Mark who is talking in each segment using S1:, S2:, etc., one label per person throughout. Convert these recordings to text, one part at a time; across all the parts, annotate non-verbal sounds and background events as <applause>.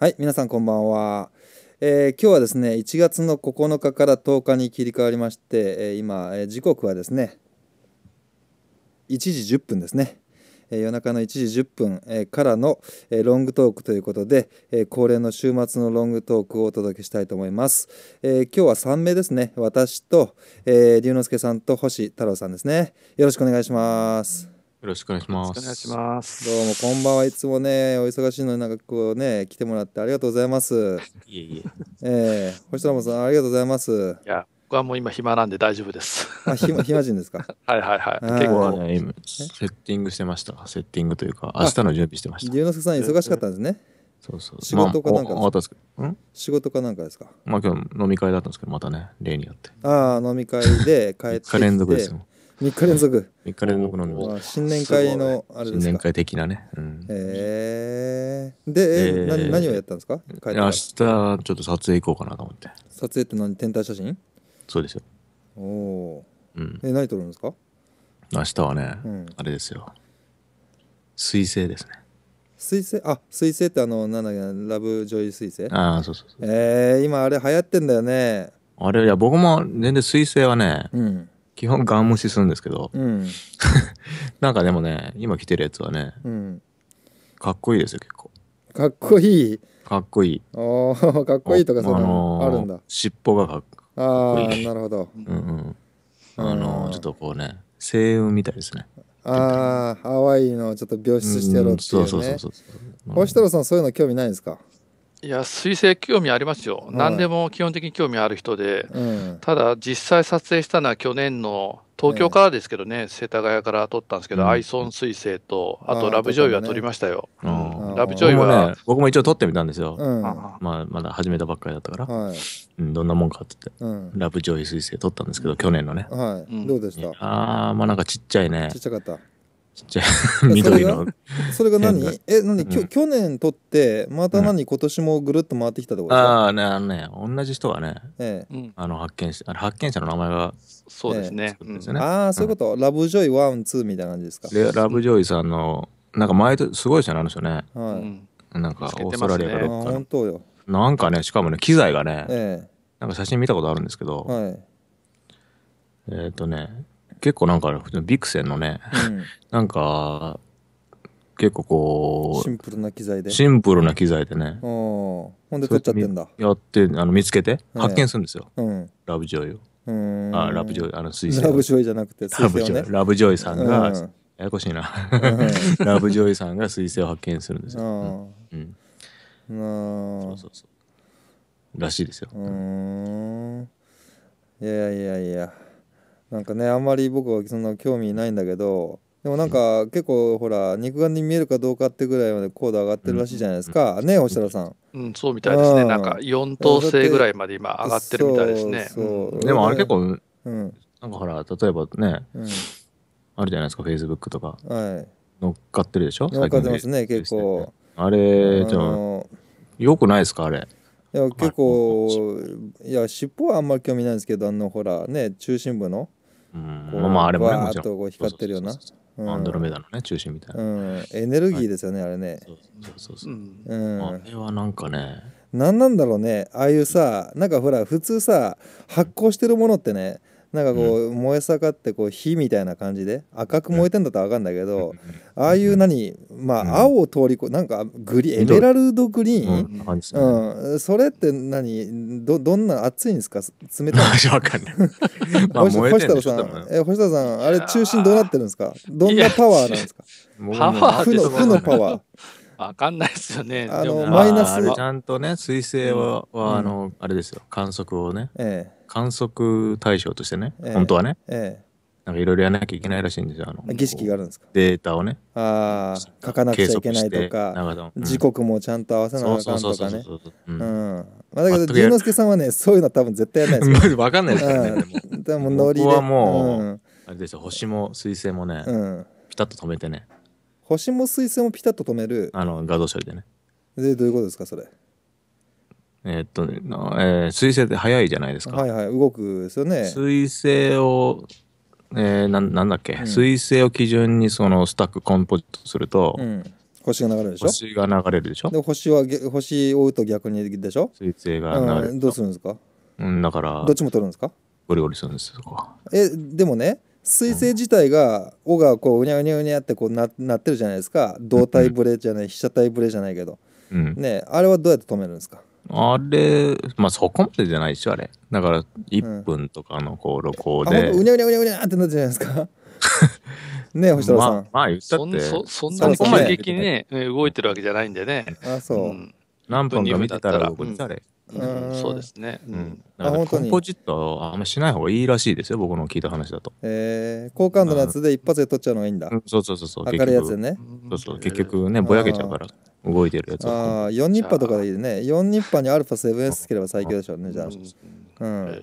S1: はい、皆さんこんばんは。えー、今日はですね、1月の9日から10日に切り替わりまして、えー、今、えー、時刻はですね、1時10分ですね。え夜中の1時10分、えからの、えロングトークということで、え恒例の週末のロングトークをお届けしたいと思います。え今日は3名ですね、私と、え龍之介さんと星太郎さんですね。よろしくお願いします。
S2: よろしくお願いします。お願い
S1: します。どうもこんばんはいつもねお忙しいのになんかこうね来てもらってありがとうございます。いえいえ。ええー、星野さんありがとうございます。いや
S3: 僕はもう今暇なんで大丈夫です。あ <laughs> 暇暇人ですか。はいはいはい。結構ね今
S2: セッティングしてましたセッティングというか明日の準備してました。龍之
S1: 介さん忙しかったんですね。そうそう。仕事かなんか、まあ、ですか。仕事かなんかですか。
S2: まあ今日飲み会だったんですけどまたね例
S1: によって。ああ飲み会で帰ってきて。連続ですよ。3日連続3日連続飲んでまし新年会のあれですか新年会的なね、うん、えー、で、えー、何何をやったんですか明日
S2: ちょっと撮影行こうかなと思って
S1: 撮影って何天体写真そうですよおお、うん、え何撮るんですか
S2: 明日はね、うん、あれですよ彗星ですね
S1: 水星あ水星ってあのなんだっけラブジョイ水星ああそうそうそうえー、今あれ流行ってんだよね
S2: あれいや僕も全然水星はね、うん、基本ガン無視するんですけど、うん、<laughs> なんかでもね今着てるやつはね、うん、かっこいいですよ結構
S1: かっこい
S2: いかっこいい
S1: かっこいいとかそういうのあるん
S2: だ、尻尾がかっ
S1: こいいあなるほど、うんうん、
S2: あのー、ちょっとこうね星雲みたいですね
S1: ああハワイのちょっと病室してやろうっていう、ね、そうそうそうそう、う星太郎さんそういうの興味ないんですか
S3: いや、水星、興味ありますよ、はい、何でも基本的に興味ある人で、うん、ただ、実際撮影したのは去年の東京からですけどね、えー、世田谷から撮ったんですけど、うん、アイソン水星と、あとラブジョイは撮りましたよ。ねうん、ラブジョイは、ね、
S2: 僕も一応撮ってみたんですよ、まあ、まだ始めたばっかりだったから、はい、うん、どんなもんかって
S4: 言っ
S1: て、
S2: ラブジョイ水星撮ったんですけど、去年のね。
S1: はい、どうでしたああ、まあなんか
S2: ちっちゃいね。ちっちゃかった。ちっちゃい <laughs> 緑の
S1: それが何え何、うん、きょ去年撮ってまた何、うん、今年もぐるっと回ってきたってことです
S2: かああねあのね同じ人がね、ええ、あの発見しあの発見者の名前がそうですねで
S1: すね、ああそういうこと、うん、ラブジョイワンツーみたいな感じですか
S2: でラブジョイさんのなんか前とすごいですよねあの人ね、
S1: はい、なんかオーストラリアかどっか、ね、
S2: なんかねしかもね機材がね、ええ、なんか写真見たことあるんですけど、はい、えっ、ー、とね結構なんか、ビクセンのね、うん、<laughs> なんか、結構こう、シン
S1: プルな機材で。シンプルな機材でね。ほんで撮っちゃってんだ。
S2: やって、あの見つけて、発見するんですよ。うん、ラブジョイを。あラブジョイ、あの水星。ラブジョイじゃなくて、ね、ラブジョイ。ラブジョイさんが、うん、ややこしいな。<laughs> ラブジョイさんが水星を発見するんですよ。うん。
S1: そうそうそ
S2: う。らしいですよ。う
S1: ん。いやいやいや。なんかねあんまり僕はそんな興味ないんだけどでもなんか結構ほら肉眼に見えるかどうかってぐらいまで高度上がってるらしいじゃないですか、うん、ね星田さん。
S3: うん、そうみたいですね、なんか4等星ぐらいまで今上がってるみたいですね。そうそうでもあれ結構、うん、なんかほ
S2: ら例えばね、うん、あるじゃないですかフェイスブックとか、はい、乗っかってるでしょ乗っかってます
S1: ね結構。あれじゃあ
S2: よくないですかあれ。
S1: いや結構いや尻尾はあんまり興味ないんですけどあのほらね中心部の。こうまああれもねもちろん光ってるよなアンドロメダのね中心みたいな、うん、エネルギーですよね、あれねそうそうそう、そううん、あれはなんかねなんなんだろうねああいうさなんかほら普通さ発光してるものってねなんかこう、燃え盛ってこう火みたいな感じで赤く燃えてんだったら分かんだけど、ああいう何まあ青を通りこなんかグリエメラルドグリーン、うんそれって何どどんな暑いんですか冷たい分 <laughs> かんない
S3: <laughs> 星太さん
S1: え星太郎さんあれ中心どうなってるんですかどんなパワーなん
S3: ですかパワー負の負のパワーわかんないですよね。あのマイナスちゃん
S2: とね、水星はは、あのあれですよ、観測をね、ええ、観測対象としてね、ええ、本当はね、ええ、なんかいろいろやらなきゃいけないらしいんですよ。あの
S1: 儀式があるんですか
S2: データをね。
S1: ああ、書かなくちゃいけないとか、かうん、時刻もちゃんと合わせなきゃいけないとかね。うん。まあ、だけど、淳之介さんはね、そういうの多分絶対やらないですよ。わかんないですからね。うん、でもノリで。僕はもう、
S2: あれですよ、星も彗星もね、うん、ピタッと止めてね。
S1: 星も彗星もピタッと止める。
S2: あの、画像処理でね。
S1: で、どういうことですか、それ。
S2: えー、っと、えー、水星って早いじゃないです
S1: か。はいはい、動くですよね。
S2: 水星を、えー、ななんだっけ、うん、水星を基準にそのスタックコンポジットすると、う
S1: ん、星が流れるでしょ星
S2: が流れるでしょで
S1: 星は星を追うと逆にでしょ水星が流れる、うん、どうするんですかうん
S2: だからどっちも取るんですかゴリゴリするんですそ
S1: えでもね水星自体が「お」がこううにゃうにゃうにゃってこうななってるじゃないですか胴体ブレじゃない被写体ブレじゃないけど、うん、ねあれはどうやって止めるんですか
S2: あれ、まあそこまでじゃないでしょ、あれ。だから、1分
S3: とかのこう、録音で。う
S1: にゃうにゃうにゃうにゃってなったじゃないですか。<laughs> ね星野さん。まあ、
S3: まあ、言ったって。そそんなに攻撃にね、動いてるわけじゃないんでね。あ、そう。何分か見てたら動れ。うん、そうですね。う
S1: ん。
S2: だからコンポジットあんましない方がいいらしいですよ、僕の聞いた話だと。
S1: えー、好感度のやつで一発で取っちゃうのがいいんだ。うん、そ
S2: うそうそうそう。明るいやつね。そうそう、結局ね、ぼやけちゃうから、動いてるやつ。
S1: ああ、4ニッパとかでいいね。4ニッパに α7S つければ最強でしょうね、じゃあ。うん。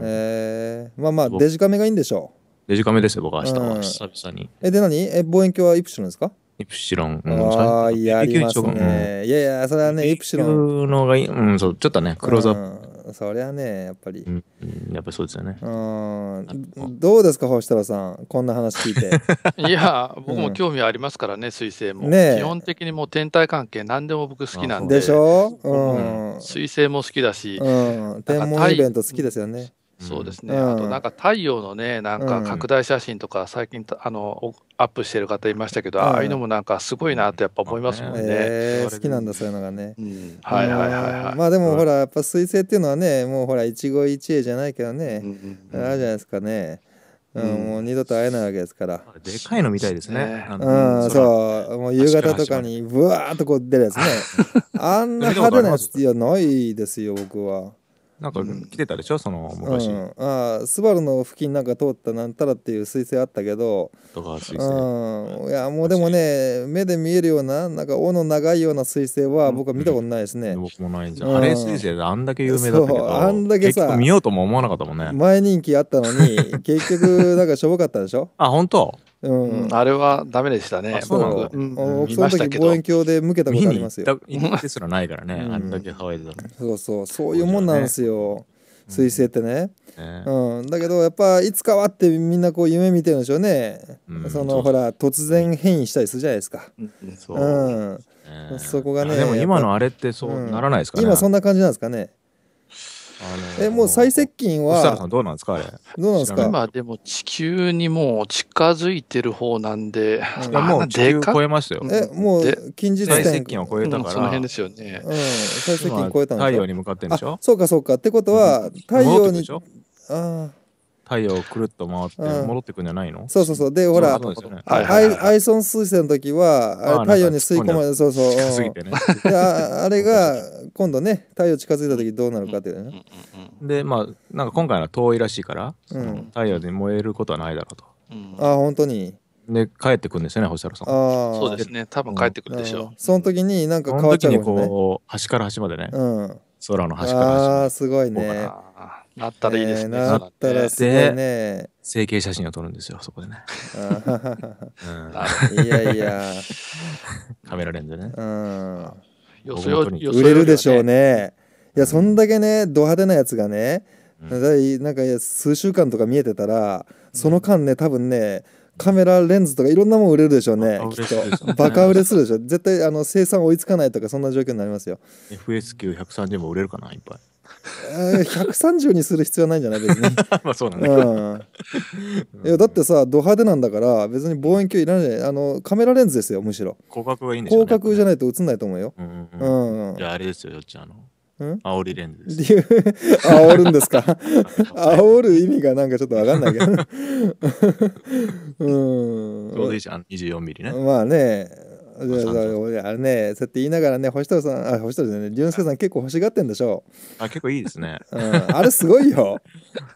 S1: えー、まあまあ、デジカメがいいんでしょ
S2: う。デジカメですよ、僕は明日は、久々に。
S1: え、で何え、望遠鏡はイプシロンですか
S2: イプシロン。うん、ああ、いや、ね、うん。いや
S1: いや、それはね、イプシロン。
S2: のがいい、うん、そう、ちょっとね、クローズアップ。
S1: うん、そりゃね、やっぱり。うん、
S3: やっぱりそうですよね。う
S1: ん。どうですか、星太郎さん、こんな話聞いて。
S3: いや、僕も興味ありますからね、水星も。ね基本的にもう天体関係、何でも僕好きなんで。でし
S1: ょうん。
S3: 水星も好きだし。うん。天文イベン
S1: ト好きですよね。
S3: そうですね、うん、あとなんか太陽のね、なんか拡大写真とか、最近あのアップしてる方いましたけど、うん、ああいうのもなんかすごいなってやっぱ思いますもんね。えー、好きな
S1: んだ、そういうのがね。うん、はいはいはい、はい、まあでもほら、やっぱ彗星っていうのはね、もうほら、一期一会じゃないけどね、うんあるじゃないですかね。うん、もう二度と会えないわけですから。でかいのみたいですね。うん、そう、もう夕方とかに、ぶわーっとこう出るやつね。あんな派手なやついや、ないですよ、僕は。なんか
S2: 来てたでしょ、うん、その昔、うん、
S1: ああスバルの付近なんか通ったなんたらっていう彗星あったけど高橋うん、いやもうでもね目で見えるようななんか尾の長いような彗星は僕は見たことないですね、うん、僕もないんじゃ、うん、あれ彗星
S2: であんだけ有名だったけどあんだけさ見ようとも思わな
S1: かったもんね前人気あったのに <laughs> 結局なんかしょぼかったでしょ
S3: あ本当うん、あれはダメでしたね。そうなの、だ。うん、見まし望遠鏡で向けたことありますよ。行ってすらないからね、あんだけ騒いでたの。そうそう、
S1: そういうもんなんですよ。彗星ってね、うんだけどやっぱいつかはってみんなこう夢見てるんでしょうね、そのほら突然変異したりするじゃないですか、うんそこがねでも今のあれっ
S3: てそうならないですかね、今そ
S1: んな感じなんですかねあのー、え、もう最接近は。
S3: さんどうなんですかあれ。どうなんですか今でも地球にもう近づいてる方なんで。うん、もう地球超えましたよ。え、もう近日最接近を超えたから。その辺ですよね。うん、最接近超えたんで太陽に向かってるんでし
S1: ょそうかそうか。ってことは、太陽に。ああ。
S2: 太陽をくるっと回って戻ってくんじゃないの、うん、そうそうそうでほら、ね、ア
S1: イソン彗星の時は太陽に吸い込まれそうそう近すぎてねああれが <laughs> 今度ね太陽近づいた時どうなるかっていうね、
S2: でまあなんか今回は遠いらしいから、うん、太陽で燃えることはないだろうと、うん、あ本当にで帰ってくるんですよね星原さん
S1: そうです
S2: ね多分帰ってくるでしょう、
S1: その時になんか変わっちゃうもんねその時に
S2: こう端から端までね、うん、空の端
S1: から端まであすごいねなったらいいですね。えー、なったらすごいね。
S2: 整形写真を撮るんですよ、そこでね。うん、いやいや。カメラレンズね。うん。<laughs> よそよよ売れるでし
S1: ょうね。いや、そんだけね、ド派手なやつがね、うん、なんか数週間とか見えてたら、その間ね、多分ね、カメラレンズとかいろんなもん売れるでしょうね、き
S4: っと。バカ
S1: 売れするでしょ。絶対あの生産追いつかないとか、そんな状況になりますよ。
S2: FS930 も売れるかな、いっぱい。
S1: 130にする必要ないんじゃない別に
S4: <laughs> まあそうなんだけど、
S1: <laughs> うん、いやだってさド派手なんだから別に望遠鏡いらないあのカメラレンズですよむしろ
S4: 広角がいいんでし
S1: ょ、ね、広角じゃないと映んないと思うよ、う
S2: んうん、うん、じゃああれですよよっちゃんの煽りレンズです。<laughs> 煽るんですか煽る意味がなんかちょっと分かんないけど
S1: うん。ちうどいい24ミリね。まあね、あれねそうやって言いながらね星太郎さんあ星太郎さんね龍之介さん結構欲しがってんでしょ
S2: あ結構いいですね、
S1: うん、あれすごいよ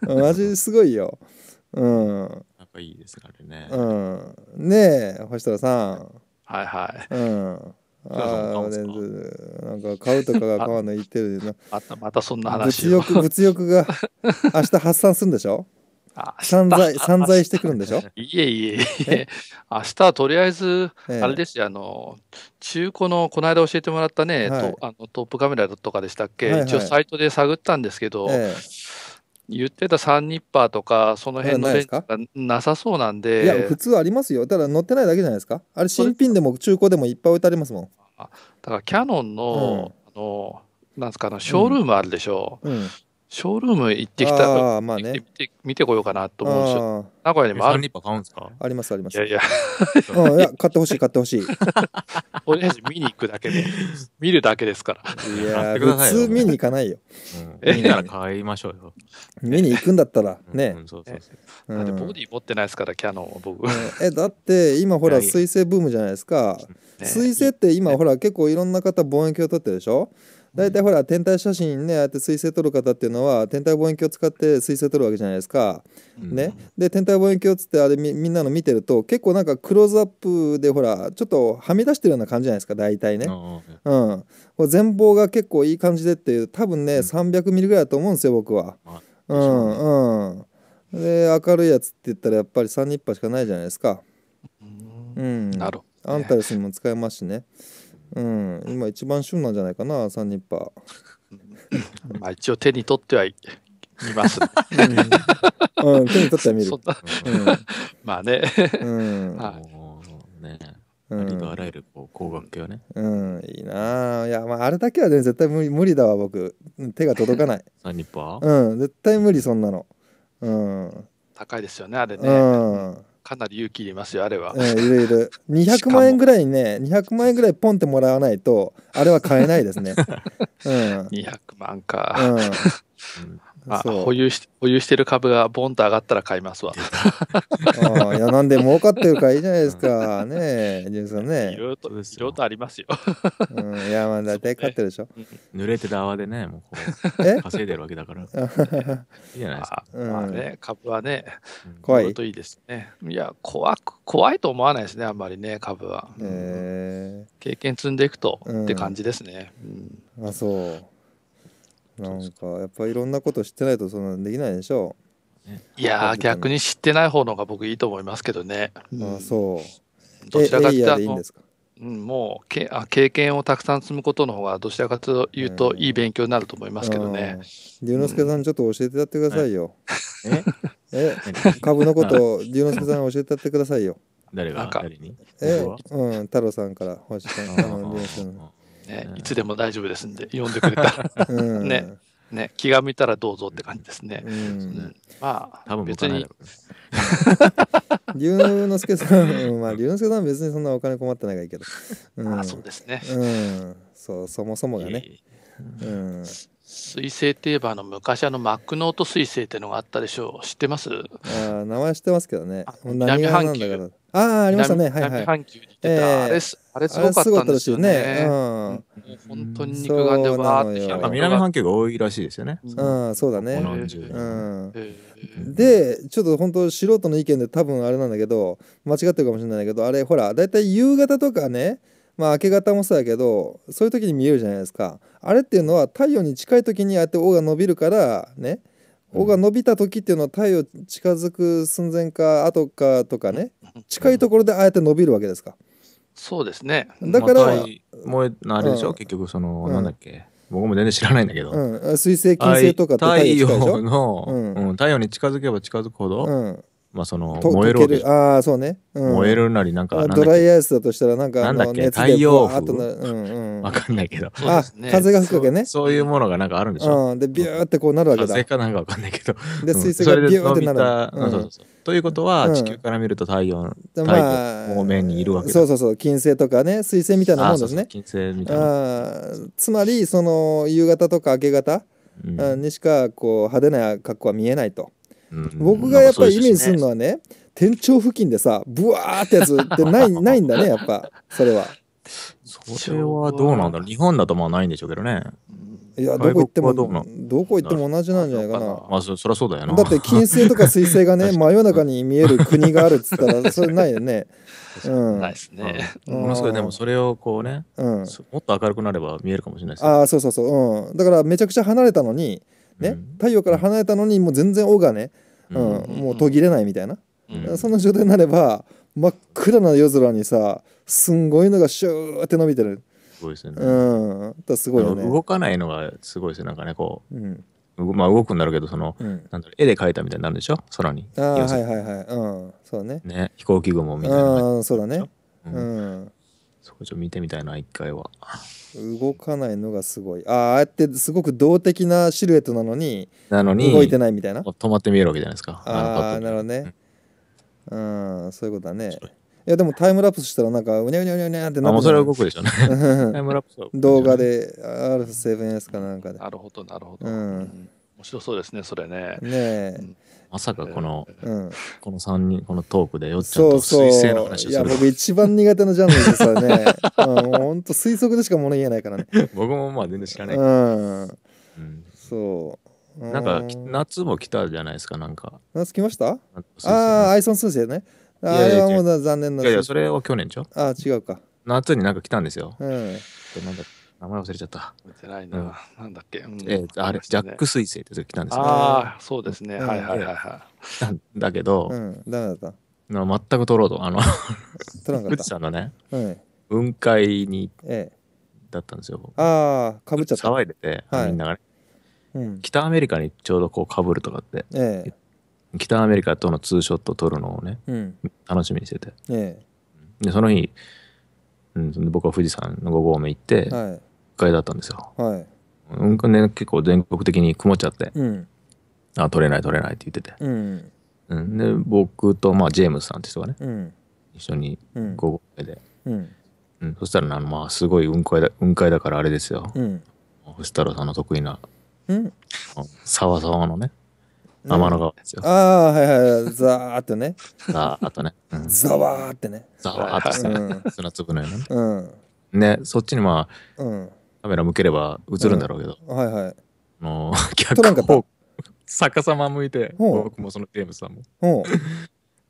S1: マジすごいようんやっぱいいですからねうんねえ星太郎さんはいはいうんああ、なんか買うとかが買わない言ってるな。っ <laughs> たまたそんな話物欲物欲が明日発散するんでしょ散財、散財してくるんでしょ
S3: いえいえいえ、明日はとりあえず、あれですよ、あの、中古の、この間教えてもらったね、はい、あのトップカメラとかでしたっけ、はいはい、一応サイトで探ったんですけど、え言ってたンニッパーとか、その辺のレンズがなさそうなんで。いや、普
S1: 通ありますよ。ただ乗ってないだけじゃないですか。あれ、新品でも中古でもいっぱい置いてありますもん。だか
S3: ら、キヤノンの、うん、あの、なんですか、あの、ショールームあるでしょ。うん、うんショールーム行ってきた、ら、まあね、見て見てこようかなと思うし、名古屋にもある。リッパ買うんですかありますあります。いやいやうん、いや買ってほしい買ってほしい。<laughs> とりあえず見に行くだけで、見るだけですから。いや普通
S1: 見に行かないよ。
S3: うん、見なら買いましょうよ。
S1: 見に行くんだったらね。うん、
S3: だってボディ持ってないですから、キャノン僕。え、だっ
S1: て今ほら、水星ブームじゃないですか。ね、水星って今ほら、結構いろんな方望遠鏡を取ってるでしょ。大体ほら天体写真ねああやって水星撮る方っていうのは天体望遠鏡を使って水星撮るわけじゃないですか。うん、ね、で天体望遠鏡っつってあれみんなの見てると結構なんかクローズアップでほらちょっとはみ出してるような感じじゃないですか大体ね。うん、これ前方が結構いい感じでっていう多分ね、うん、300ミリぐらいだと思うんですよ僕は。うんうんで明るいやつって言ったらやっぱり3ニッパしかないじゃないですか。うん、なるほど、アンタレスにも使えますしね。うん今一番旬なんじゃない
S3: かなンニッパーまあ一応手に取ってはいます、ねうん、うん、手に取っては見る、うん、まあね、うん
S2: あ
S1: りとあらゆるこう学系はね、うん、いいなあいやまああれだけはね絶対無理無理だわ僕手が届かないンニッパーうん絶対無理そんなのうん
S3: 高いですよねあれね、うんかなり勇気いりますよ、あれは。えー、いるい
S1: る。200万円ぐらいね、200万円ぐらいポンってもらわないと、あれは買えないですね。<laughs> うん、
S3: 200万か。うんあ、保有し保有してる株がボンと上がったら買いますわ。あいやなんで儲かってる
S1: かいいじゃないですかねえ、ジュンさんね。いろ
S3: いろといろいろとありますよ。うん、いや
S1: まあ大体買ってるで
S3: しょ。濡れてる泡でね、もうこう稼いでるわけだから。<laughs> いいじゃないですか。まあね、株はね、怖い。といいですね。いや、怖く、怖いと思わないですね、あんまりね、株は。ええ経験積んでいくと、って感じですね。
S1: うんあそう。なんかやっぱいろんなこと知ってないとそんなんできないでし
S3: ょう。いやー逆に知ってない方のが僕いいと思いますけどね、あそうどちらかというとうん、もうけあ経験をたくさん積むことの方がどちらかというといい勉強になると思いますけどね。
S1: 龍之介さんちょっと教えてやってくださいよ。ええ株のことを龍之介さん教えてやってくださいよ。誰が誰にえ、うん、太郎さんから星さん。あの龍之介ん。
S3: ね、いつでも大丈夫ですんで、呼んでくれたら <laughs> ね、ね、気が向いたらどうぞって感じですね。うん、まあ、多分別に。
S1: <laughs> 龍之介さん、まあ、龍之介さんは別にそんなお金困ってないけど。うん、あそうですね。うん、そう、そもそも
S3: がね。うん。水星といえばあの昔あのマックノート水星っていうのがあったでしょう知ってます
S1: あ名前知ってますけどね南半球ああ、ありましたね。はいはい。阪急に出た、
S3: えー、あれす、あれすごかったですよね。うん、本当に
S2: 肉眼でわーって南半球が多いらしいですよね。
S1: うん、そうだね。で、ちょっと本当素人の意見で多分あれなんだけど、間違ってるかもしれないけど、あれほら、だいたい夕方とかね、まあ明け方もそうだけど、そういう時に見えるじゃないですか。あれっていうのは太陽に近い時にああやって尾が伸びるからね、尾が伸びた時っていうのは太陽近づく寸前か後かとかね近いところであえて伸びるわけですか。
S3: そうですね。だから、まあ、あれでしょ、うん、結局その、うん、なんだっけ僕も全然知らないんだけど、うん、
S1: 水星金星とか太陽の、
S3: うん、うん、
S2: 太陽に近づけば近づくほど、まあその燃える
S1: ああそうね、うん、燃えるなりなんかドライアイスだとしたらなんかなんだっけ太陽風とう
S2: んうん、わかんないけどあ、風が吹くわけねそういうものがなんかあるんでしょ、うん、でビューってこうなるわけだ風かなんかわかんないけどで水星がビューってなる、うん、そうそうそうということは、地球から見ると太陽、太陽方面にいるわけ、まあ、そ
S1: うそうそう金星とかね水星みたいなもんですね金星みたいなつまりその夕方とか明け方、うん、にしかこう派手な格好は見えないと。僕がやっぱりイメージするのはね天頂付近でさブワーってやつってないないんだね <laughs> やっぱそれはそれは
S2: どうなんだろう日本だとまあないんでしょうけどね
S1: いやどこ行ってもどこ行っても同じなんじゃないかな
S2: まあそりゃそうだよなだ
S1: って金星とか水星がね <laughs> 真夜中に見える国があるっつったらそれないよね、うん、ないですね、うん、ものすごいでも
S2: それをこうね、うん、もっと明るくなれば見えるかもしれないです、ね、ああ
S1: そうそうそう、うん、だからめちゃくちゃ離れたのにね、太陽から離れたのにもう全然尾がねもう途切れないみたいな、そんな状態になれば真っ暗な夜空にさすんごいのがシューって伸びてるすごいですね、うんだすごいよね動
S2: かないのがすごいですよなんかねこう、うんまあ、動くんだろうけどその、うん、なんだろう絵で描いたみたいになるでしょ空に
S1: ああはいはいはい、うん、そうだね
S2: ね飛行機雲
S1: みたいなそうだねうん、そこちょ見てみたいな一回は動かないのがすごいああやってすごく動的なシルエットなのになのに動いてないみたいな止
S2: まって見えるわけじゃないですか
S1: ああなるほどね、うん、うん、そういうことだねいやでもタイムラプスしたらなんかうにゃうにゃうにゃうにゃってなってもうそれは動くでしょうね <laughs> タイムラプス動画で
S3: R7S かなんかでなるほどなるほど、うん、面白そうですねそれねねえ、うん
S2: まさかこの、うん、この3人、このトークでよっちゃんと水星の話をする。そうそういや、僕
S1: 一番苦手なジャンルですからね。<laughs> うん、もうほんと推測でしか物言えないからね。僕もまあ全然知らないから。うん。うん、
S2: そう。なんか、夏も来たじゃないですか、なんか。
S1: 夏来ましたああ、アイソン数星ね。あれはもう残念な。いやいや、それは去年ちゃああ、違うか。
S2: 夏になんか来たんですよ。うん。なんだっけ名前忘れちゃった。
S3: てないな。うん、なんだっけ、うん、えー、あれ、ジャック彗
S2: 星って来たんですけど。あ
S3: あ、そうですね。はいはいはいは
S2: い。なんだけど、う
S1: ん、だった
S2: 全く取ろうと。あの、富士山のね、雲海に、だったんですよ。
S1: ああ、
S2: かぶっちゃった。騒いでて、みんながね。北アメリカにちょうどこうかぶるとかって、ええ、北アメリカとのツーショット撮るのをね、うん、楽しみにしてて、ええ、でその日、うん、僕は富士山の5合目行って、はい、会だったんですよ。はい。うん、ね、結構全国的に曇っちゃって、うん、あ取れない取れないって言ってて、うん、うん、で僕と、まあ、ジェームスさんって人がね、うん、一緒に午後で、うんうん、そしたらな、まあ、すごい雲海だ雲海だからあれですよ、うん、星太郎さんの得意な、うん、サワサワのね天の川ですよ、
S1: うん、ああはいはいはいザーッとねザーッとね、うん、ザワーってねザ
S2: ワーって
S1: 砂粒のようなね,、
S2: うん、ねそっちにまあ、うんカメラ向ければ映るんだろうけど、
S1: うん、はいはい。あの <laughs> 逆方逆さま向いて、僕も
S2: そのテームさんも。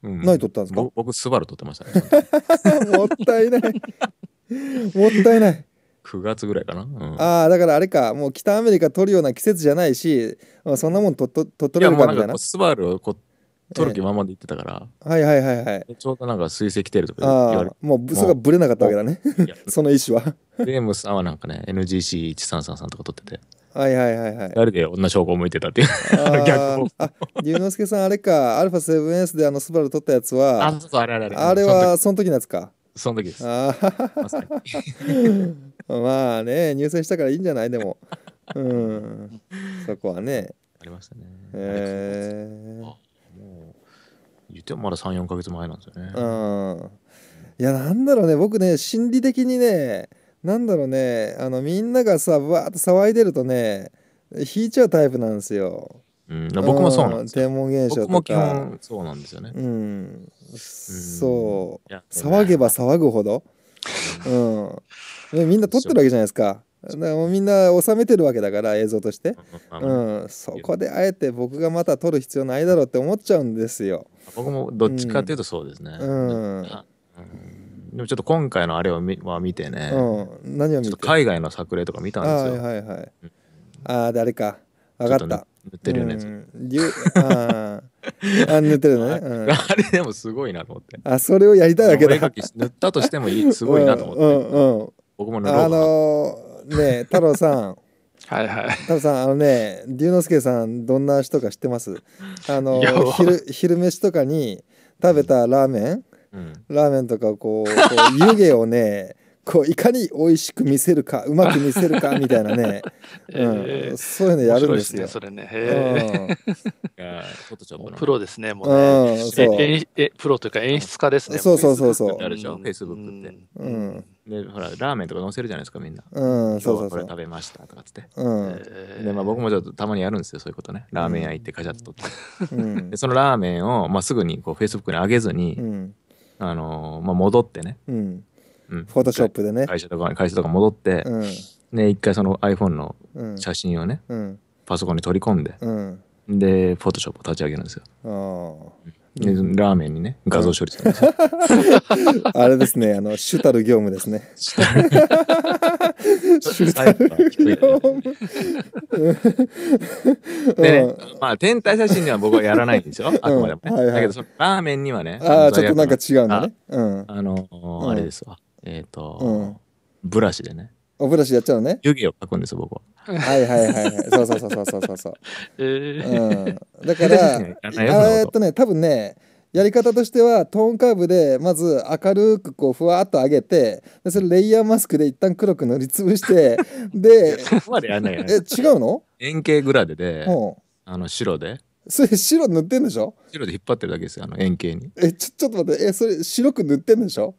S2: うん、何撮ったんですか僕、スバル撮ってました
S1: ね。<laughs> もったいない。もったいない。
S2: 9月ぐらいかな、うん、
S1: ああだからあれかもう北アメリカ撮るような季節じゃないしそんなもん撮っととるかみたいな
S2: スバルをこ取る気ままで言ってたから、
S1: はいはいはい
S2: はいちょうどなんか水星来てるとか言われて
S1: もうそれがぶれなかったわけだね <laughs> その意思は
S2: レームさんはなんかね NGC1333 とか取ってて
S1: はいはいはいはい。誰
S2: で女証拠を向いてたっていう。<laughs> 逆
S1: あ、龍之介さんあれか、アルファ 7S であのスバル取ったやつは、あ、そうそうあれあれあれ。あれはその時のやつか。その時です。あ <laughs> まあね、入選したからいいんじゃないでも。うん。そこはね。ありましたね。えー
S2: 言ってもまだ34か月前なんですよ
S1: ねうんいやなんだろうね僕ね心理的にねなんだろうねあのみんながさわーって騒いでるとね引いちゃうタイプなんですようん、僕もそうなんですよ。天文現象とか。僕も基本そうなんですよね。うん。そう。騒げば騒ぐほど。うん。みんな撮ってるわけじゃないですか。だからもうみんな収めてるわけだから映像として、<laughs> うん、そこであえて僕がまた撮る必要ないだろうって思っちゃうんですよ僕もどっちかっていう
S2: とそうですね、うん、うん、でもちょっと今回のあれを見は見てね、うん、何を見て海外の作例とか見たんで
S1: すよはいはいはい、ああ誰か分かった塗ってるよね、うん、ああ塗ってるのね、<laughs> うん、あれでもすごいなと思ってあそれをやりたいだけだ塗ったとしてもいいすごいなと思って、うんうん、うん僕もあのー、ね太郎さん <laughs> はいはい太郎さんあのね龍之介さんどんな人か知ってます
S4: あの昼
S1: 昼飯とかに食べたラーメン、うん、ラーメンとかこうこう湯気をねこういかに美味しく見せるかうまく見せるか <laughs> みたい
S4: なね、
S3: えー、うん、そういうのやるんですよ。すね、それね。へえ。プロですね、もうね。うん、ええプロというか演出家ですね。そうそうそうそう。るフ
S2: ェイスブックって。うん。でほらラーメンとか載せるじゃないですかみんな。うん、そうそうこれ食べましたとかっつって。
S1: う
S2: ん。でまあ僕もちょっとたまにやるんですよそういうことね。ラーメン屋行ってカチャッと。うん、<laughs> でそのラーメンをまあすぐにこうフェイスブックに上げずに、うん、あのまあ戻ってね。うんフォトショップでね。会社とか、会社とか戻って、ね、一回その iPhone の写真をね、パソコンに取り込んで、で、フォトショップを立ち上げるんですよ。でラーメンにね画像処理するん
S4: ですよ、<laughs>
S2: あ
S1: れですねあの主たる業務ですね主たる業務でねま
S2: あ天体写真には僕はやらないんですよあくまでもね、だけどラーメンにはねああちょっとなんか
S1: 違うんだね、あ
S2: のあれですわ、えっ、ー、と、うん、ブラシでね。おブラシやっちゃうのね。湯気をかくんですよ、僕は。はいは
S1: いはいはい。そうそうそうそうそうそう。<laughs> えー、
S2: うん、だから、
S4: えっ
S1: とね、多分ね、やり方としてはトーンカーブでまず明るくこうふわっと上げてでそれレイヤーマスクで一旦黒く塗りつぶして <laughs> でえ違うの
S2: 円形グラデで、うん、あの白で
S1: それ白塗ってんでしょ
S2: 白で引っ張ってるだけですよあの円形に
S1: えちょちょっと待ってえそれ白く塗ってんでしょ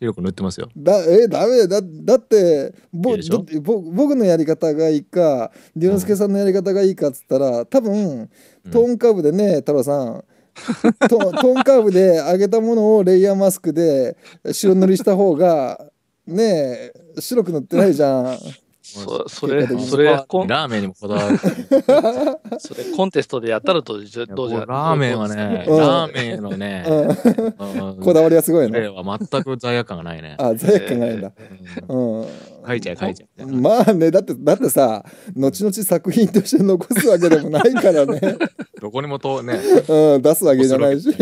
S1: 白く塗ってますよ。だえダメだだってぼいい僕のやり方がいいか龍之介さんのやり方がいいかっつったら、多分トーンカーブでね太郎さん <laughs> トーンカーブで上げたものをレイヤーマスクで白塗りした方がねえ白く塗ってないじゃん。
S3: そそれ、それコン、ラーメンにもこだわる。<laughs> それ、コンテストでやったらどうじゃ、どうじゃ。ラーメンはね、ラーメ
S1: ンのね、<laughs> こだわりはすごい
S2: ね。は全く罪悪感がないね。あ、罪悪感がないんだ。
S1: うん。書いちゃえ、書いちゃえ。まあね、だって、だってさ、後々作品として残すわけでもないからね。
S2: <laughs> どこにもと、ね。
S1: うん、出すわけじゃないし、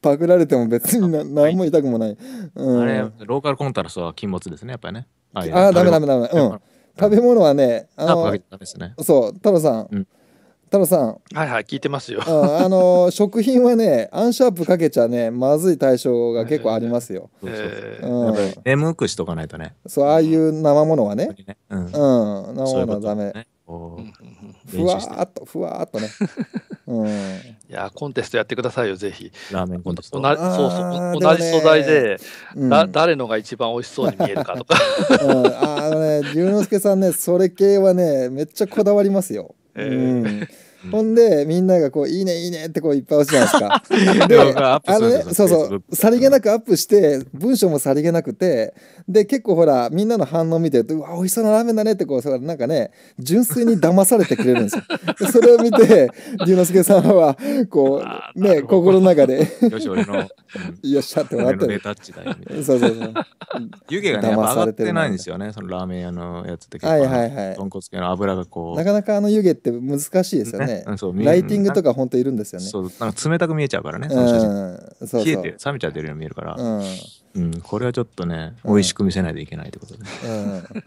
S1: パクられても別に何も痛くもない。あれ、
S2: ローカルコンタラストは禁物ですね、やっぱりね。ああダメダメダメうん
S1: 食べ物はねあの、そう太郎さん、太郎さん
S3: はいはい聞いてますよ、あ
S1: の <laughs> 食品はねアンシャープかけちゃねまずい対象が結構ありますよ、
S2: う眠くしとかないとね
S1: そうああいう生ものはね、うん、うん、生ものはダ
S3: メ、ふわーっとふわーっとね、<laughs> うん、いやコンテストやってくださいよぜひラーメンコンテスト同じそうそう同じ素材で、うん、誰のが一番美味しそうに見えるかとか、うん、あ
S1: のね龍之介さんねそれ系はねめっちゃこだわりますよ、えー、うんほんで、みんながこう、いいね、いいねってこういっぱい押すじゃないですか。<laughs> で、あのね、そうそう、さりげなくアップして、文章もさりげなくて、で、結構ほら、みんなの反応見てると、うわ、美味しそうなラーメンだねって、こう、なんかね、純粋に騙されてくれるんですよ。<laughs> それを見て、龍之介さんは、こう、ね、心の中でよし、俺の。よっしゃって笑ってる。そうそうそう。湯気がね、騙されてないんで
S2: すよね、そのラーメン屋のやつって結構、はいはいはい。豚骨系の油がこう。な
S1: かなかあの湯気って難しいですよね。ね、そうライティングとか本当いるんですよね
S2: そうなんか冷たく見えちゃうからねその写真、うん、そう冷えて冷めちゃってるように見えるから、うんうん、これはちょっとね美味しく見せないといけないってことで、うん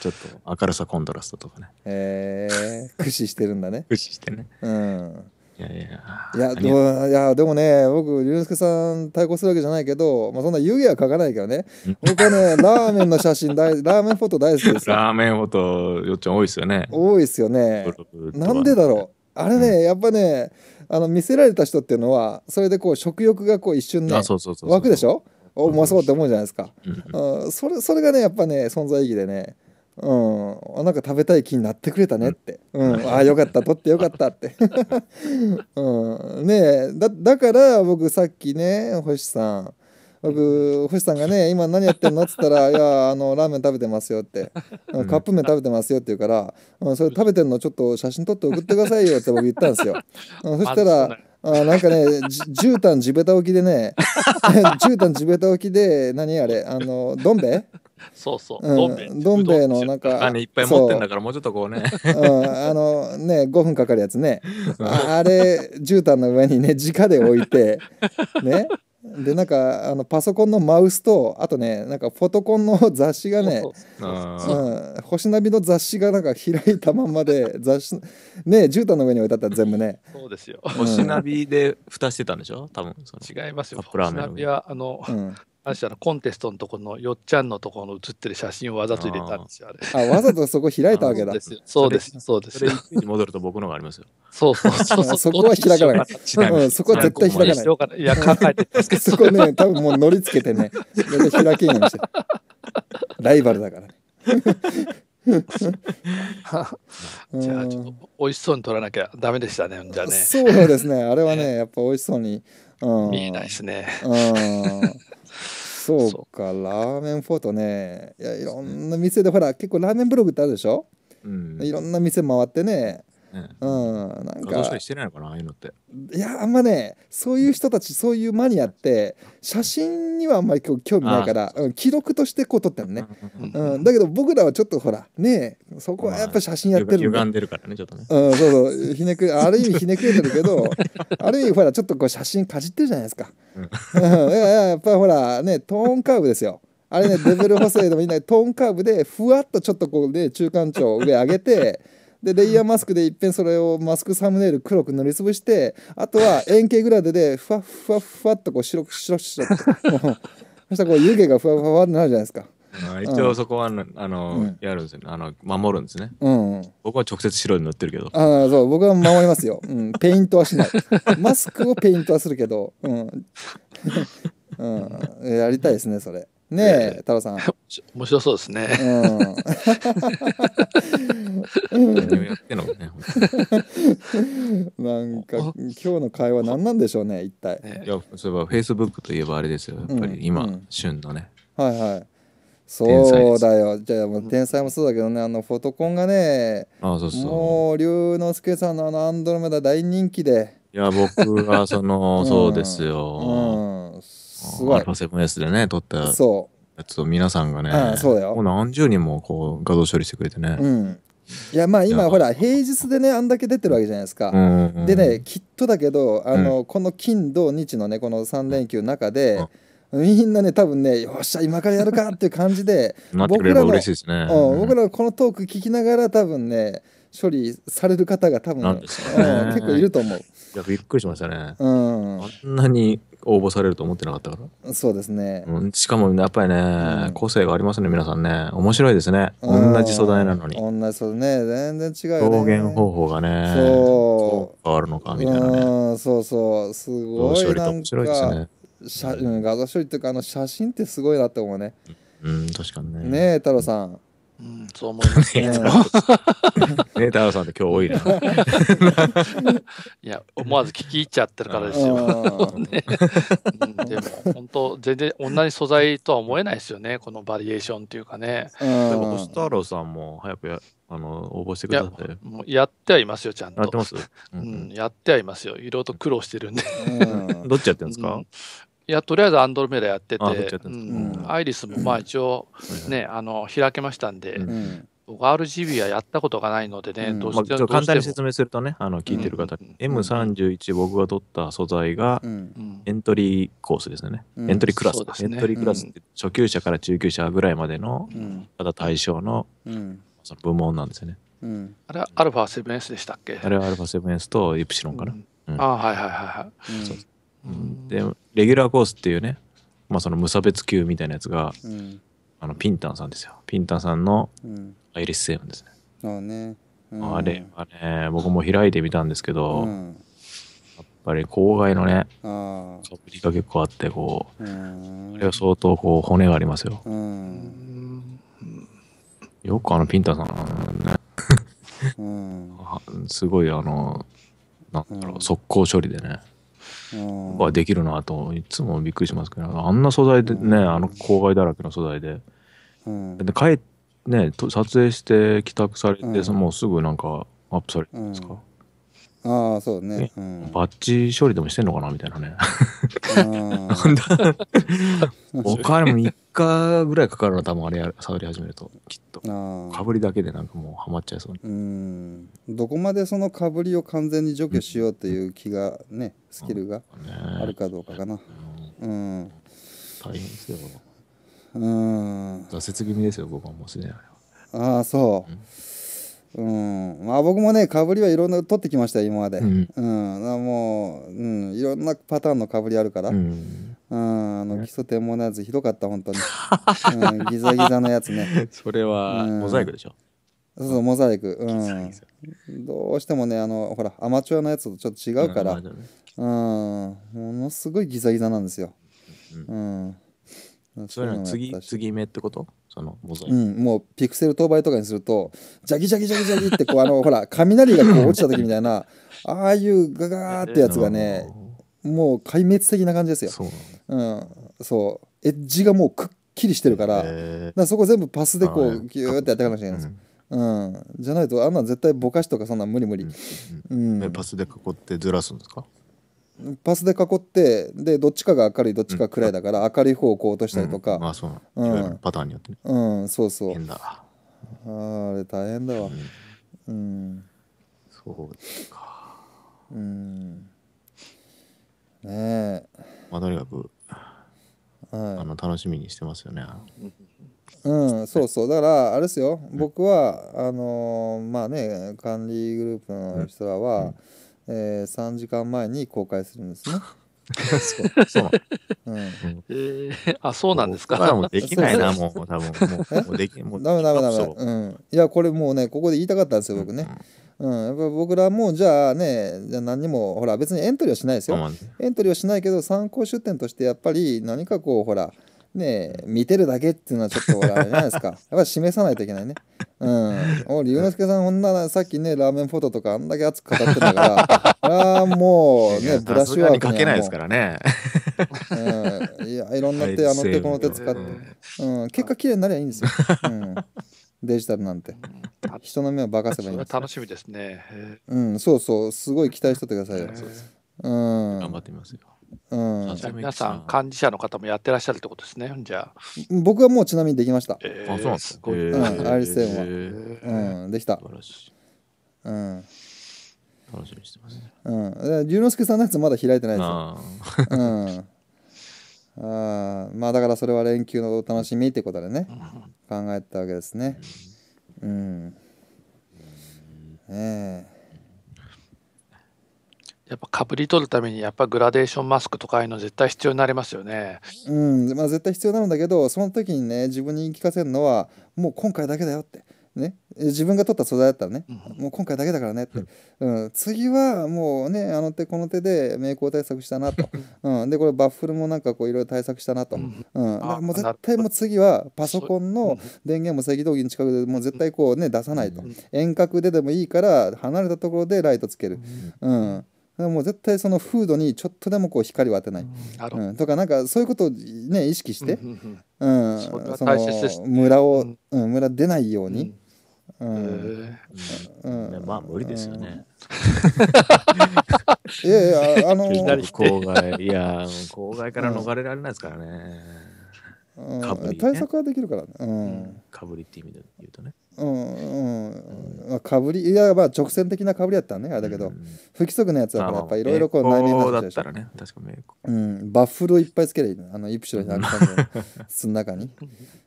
S2: ちょっと明るさコ
S1: ントラストとかね。えー、駆使してるんだね。<laughs> 駆使してね。うん。いやいや。いや、でも、いや、でもね、僕、龍介さん対抗するわけじゃないけど、まあ、そんな湯気は書かないけどね。僕はね、<laughs> ラーメンの写真大、ラーメンフォト大好きです。ラ
S2: ーメンフォト、よっちゃん多いですよね。
S1: 多いですよね。なんでだろう。あれね、うん、やっぱねあの見せられた人っていうのはそれでこう食欲がこう一瞬ね
S4: 湧
S1: くでしょおうまそうって思うじゃないですか、うん、それそれがねやっぱね存在意義でねうん、なんか食べたい気になってくれたねって、<laughs> うん、ああよかった取ってよかったって、<laughs> うん、ねえだだから僕さっきね星さん僕星さんがね「今何やってんの?」っつったら「<laughs> いやあのラーメン食べてますよ」って「カップ麺食べてますよ」って言うから「うん、それ食べてんのちょっと写真撮って送ってくださいよ」って僕言ったんですよ。そしたらあなんかね、絨毯地べた置きでね、絨 <laughs> 毯地べた置きで、何あれ、あの、どん兵衛そうそう、うん、どん兵衛のなんか、いっぱい持ってんだ
S2: から、もうちょっとこうね。うん、
S1: あのね、5分かかるやつね。あれ、絨毯の上にね、直で置いて、ね、でなんかあのパソコンのマウスとあとねなんかフォトコンの雑誌がね「星ナビ」の雑誌がなんか開いたままで雑誌ね絨毯の上に置いてあったら全部ね
S2: そうですよ、うん、星ナ
S3: ビで蓋してたんでしょ多分違いますよ星ナビはあの、うん、あのコンテストのとこのよっちゃんのとこの写ってる写真をわざと入れたんですよ、あわ
S1: ざとそこ開いたわ
S2: けだ。そうです、そうです。そ
S3: 戻ると僕のがありますよ。そうそうそうそこは開か
S1: ない。そこは絶対開かない。いや、考えてそこね、多分もう乗りつけてね、開けようにして
S3: ライバルだからね。<laughs> じゃあちょっと美味しそうに取らなきゃダメでしたねじゃあねそうです
S1: ねあれはねやっぱ美味しそうに、うん、見えないですね、うんそうかラーメンフォートねいやいろんな店でほら結構ラーメンブログってあるでしょ、うん、いろんな店回ってねうん、なんか。し
S2: てないのかな、ああいうのって。
S1: いや、あんまね、そういう人たち、そういうマニアって、写真にはあんまり興味ないから、うん、記録としてこう撮ってるね。うん、だけど、僕らはちょっとほら、ねそこはやっぱ写真やってるん、まあ、んでるからね、ちょっとね。うん、そうそう、ひねく、ある意味ひねくれてるけど、<laughs> ある意味ほら、ちょっとこう写真かじってるじゃないですか。うん、ややっぱほら、ね、トーンカーブですよ。あれね、デブル補正でもいいんだけど、トーンカーブで、ふわっとちょっとこうで中間長上上げて、でレイヤーマスクでいっぺんそれをマスクサムネイル黒く塗りつぶしてあとは円形グラデでふわふわふわっとこう白く白く白く <laughs> そしたらこう湯気がふわふわってなるじゃないですか。
S2: 一応そこは、あの、やるんですよねあの守るんですね、
S1: うん、う
S4: ん、
S2: 僕は直接白に塗ってるけど
S1: ああそう僕は守りますよ、うん、ペイントはしないマスクをペイントはするけど、うん <laughs> うん、やりたいですねそれねえ、太郎さん。<laughs>
S3: 面白そうですね。うん。<laughs> 何をやってのね。<laughs>
S1: なんか、今日の会話何なんでしょうね、一体。いや、
S2: そういえば、フェイスブックといえばあれですよ。やっぱり今、旬
S1: のね。はいはい。そうだよ。じゃあ、天才もそうだけどね、あの、フォトコンがね、
S2: あそ
S4: うそう
S1: もう、龍之介さんのあの、アンドロメダ大人気で。
S4: いや、
S2: 僕は、その、そうですよ。うんすごい。α7S でね、撮ったやつを皆さんがね、そうだよもう何十人もこう画像処理してくれてね。
S1: うん、いやまあ今ほら平日でねあんだけ出てるわけじゃないですか、うんうん、でねきっとだけどあの、うん、この金土日のねこの3連休の中で、うんみんなね多分ねよっしゃ今からやるかっていう感じで僕らの、ねうね。僕らこのトーク聞きながら多分ね処理される方が多分、ね、結構いる
S4: と思う。いや、びっく
S2: りしましたね。
S1: うん。あ
S2: んなに応募されると思ってなかったか
S1: ら。そうですね。
S2: うん、しかも、やっぱりね、うん、個性がありますね、皆さんね。面白いですね。同じ素材なのに。
S1: 同じ素材ね、全然違う、ね、表現
S2: 方法がね、そう。変るの
S1: か、みたいなね。うん、そうそう。すごい。面白いですね。写うん、画像処理っていうかあの写真ってすごいなって思うね。うん、確かにね。ねえ太郎さん。
S3: うん、そう思いますね。<laughs> ね太郎さんって今日多いな。<laughs> いや、思わず聞き入っちゃってるからですよ。<laughs> でも、本当、全然同じ素材とは思えないですよね、このバリエーションっていうかね。でも、星太郎さんも早くや
S2: あの応募してください
S3: もうやってはいますよ、ちゃんと。やってます、うん、うん、やってはいますよ。いろいろと苦労してるんでどっちやってるんですか、うんいや、とりあえずアンドロメダやってて、うん、アイリスもまあ一応ね、あの、開けましたんで、僕 RGB はやったことがないのでね、どうしても、簡単に説
S2: 明するとね、あの聞いてる方に、M31 僕が取った素材がエントリーコースですね、エントリークラス、エントリークラスって初級者から中級者ぐらいまでの、ただ対象の,、その部門なんですよね。
S3: あれは α7S でしたっけあれは
S2: α7S とイプシロンかな。
S3: ああ、はいはいはいはい。
S2: でレギュラーコースっていうね、まあ、その無差別級みたいなやつが、うん、あのピンタンさんですよピンタンさんのアイリスセブンですね、
S1: うん、ね、うん、あれ
S2: はね僕も開いてみたんですけど、うん、やっぱり郊外のねかぶりが結構あってこう、あれは相当こう骨がありますよ、よくあのピンタンさんね <laughs> すごいあのなんだろう、速攻処理でね、ができるなといつもびっくりしますけどあんな素材でねあの郊外だらけの素材で。で帰ね撮影して帰宅されて、うん、もうすぐなんかアップされてるんですか、
S1: ああ、そうだね。う
S2: ん、バッチ処理でもしてんのかなみたいなね。なんだも3日ぐらいかかるの、多分あれ触り始めると、きっと。かぶりだけでなんかもうはま
S1: っちゃいそううん。どこまでそのかぶりを完全に除去しようという気がね、スキルがあるかどうかかな。うん。大変ですよ。うん。挫折気味ですよ、僕はもうすでにあれは。ああ、そう。うんうん、まあ僕もねかぶりはいろんな取ってきました今まで、うん、うん、もう、うん、いろんなパターンのかぶりあるから、うん、うん、あの基礎点ものやつひどかった本当に、うん、ギザギザのやつね <laughs>
S4: それはモザイクでしょ、
S1: そうそうモザイク、うん、どうしてもねあのほらアマチュアのやつとちょっと違うから、うん、ものすごいギザギザなんですよ、うん、うん、そ
S2: 目ってことそのモザイク、う
S1: ん、もうピクセル等倍とかにするとジャギジャギジャギジャギってこうあの <laughs> ほら雷がこう落ちた時みたいなああいうガガーってやつがねもう壊滅的な感じですよそう,、うん、そうエッジがもうくっきりしてるから,、からそこ全部パスでこうギューってやっていかなきゃいけないんですよ、うん、じゃないとあんなん絶対ぼかしとかそんな無理無理、
S2: うん、うん、パスで囲ってずらすんですか
S1: パスで囲ってでどっちかが明るいどっちか暗いだから、明るい方をこう落としたりとか、うん、まあそう、パターンによってねうんそうそう変だあれ大変だわうん、そうかうん
S2: ねえまあとにかく、はい、あの楽しみにしてますよね
S1: うん、そうそうだからあれですよ、僕はあのまあね管理グループの人らは、うんえー、3時間前に公開するんですね。そうそう、ん
S4: あそうなんですか。もうできないな、もう、多分もう、できダメダメダ
S1: メ。いや、これもうね、ここで言いたかったんですよ、僕ね。うん、やっぱ僕らもじゃあねじゃあ何にもほら別にエントリーはしないですよエントリーはしないけど参考出典としてやっぱり何かこうほらね見てるだけっていうのはちょっとあれじゃないですか <laughs> やっぱり示さないといけないねうん俺龍之介さんこんなさっきねラーメンフォトとかあんだけ熱く語ってたから <laughs> ああもうねブラシワークけないですからね、うん、いやいろんな手あの手この手使って、うん、結果綺麗になりゃいいんですよ、うん、デジタルなんて人の目を化せばいいんで
S3: す楽しみですね
S1: うんそうそうすごい期待しとってくださいよ、うん、頑張ってみますようん、皆さん、
S3: 管理者の方もやってらっしゃるってことですね、じゃあ。
S1: 僕はもうちなみにできました。えー、あ、そうなんですか。うん、アは、えー。うん、できた。うん。楽しみしてます、ね。うん。之介さんのやつまだ開いてないですよ。うん。あまあだからそれは連休のお楽しみってことでね、考えたわけですね。うん。
S3: ええやっぱかぶり取るためにやっぱグラデーションマスクとかああいうの絶対必要になりますよね。
S1: うんまあ、絶対必要なんだけどその時にね自分に言い聞かせるのはもう今回だけだよって。ね、自分が取った素材だったらね、うん、もう今回だけだからねって、うん、うん、次はもうねあの手この手で名工対策したなと、うん、でこれバッフルもなんかこういろいろ対策したなと、うん、うん、もう絶対もう次はパソコンの電源も赤道儀の近くでもう絶対こうね出さないと、遠隔ででもいいから離れたところでライトつける、うんもう絶対その風土にちょっとでもこう光を当てない、うん、とかなんかそういうことを、ね、意識して、村を、うん、村出ないように。うん
S2: うん、まあ無理ですよね。<laughs> いやいやあの郊外いや郊外から逃れられないですからね。うん、
S1: 対策はできるからうん、
S2: かぶりって意味で
S1: 言うとね。うんうん、かぶりいやまあ直線的なかぶりやったんねあれだけど、不規則なやつだからやっぱいろいろこう内面が
S2: だったらね確かに、
S1: うん、バッフルをいっぱいつけるあのイプシロンのアルフの中に、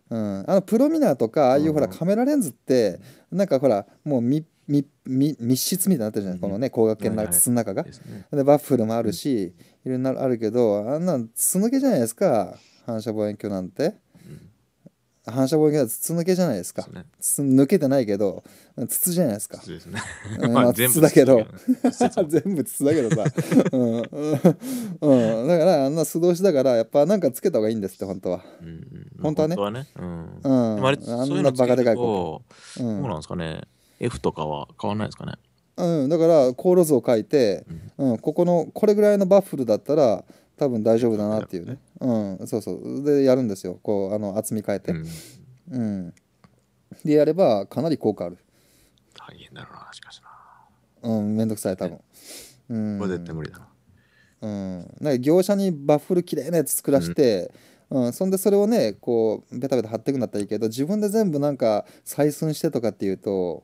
S1: うん、あのプロミナーとかああいうほらカメラレンズってなんかほらもう密密密密室みたいになってるじゃないこのね光学系の筒の中が、でバッフルもあるしいろいろあるけどあんな筒抜けじゃないですか反射望遠鏡なんて。反射棒系は筒抜けじゃないですか。ね、抜けてないけど、筒じゃないですか。筒ですね。<laughs> まあ、筒だけど、全部筒だけど <laughs> さ。うん、うん。だから、あんな素通しだから、やっぱなんかつけた方がいいんですって、本当は。うん、本当はね。本当はね。うん。うん、あれあんなバカでかい子。うん、そうなん
S2: ですかね。F とかは変わんないですかね。
S1: うん、だから、航路図を書いて、うん、うん、ここの、これぐらいのバッフルだったら、多分大丈夫だなっていうね、うん、そうそうでやるんですよこうあの厚み変えて、うん、うん、でやればかなり効果ある
S2: 大変だろうなしかし
S1: なうんめんどくさい多分、うんこれ絶対無理だなうんなんか業者にバッフルきれいなやつ作らして、うん、うん、そんでそれをねこうベタベタ貼っていくんだったらいいけど自分で全部なんか採寸してとかっていうと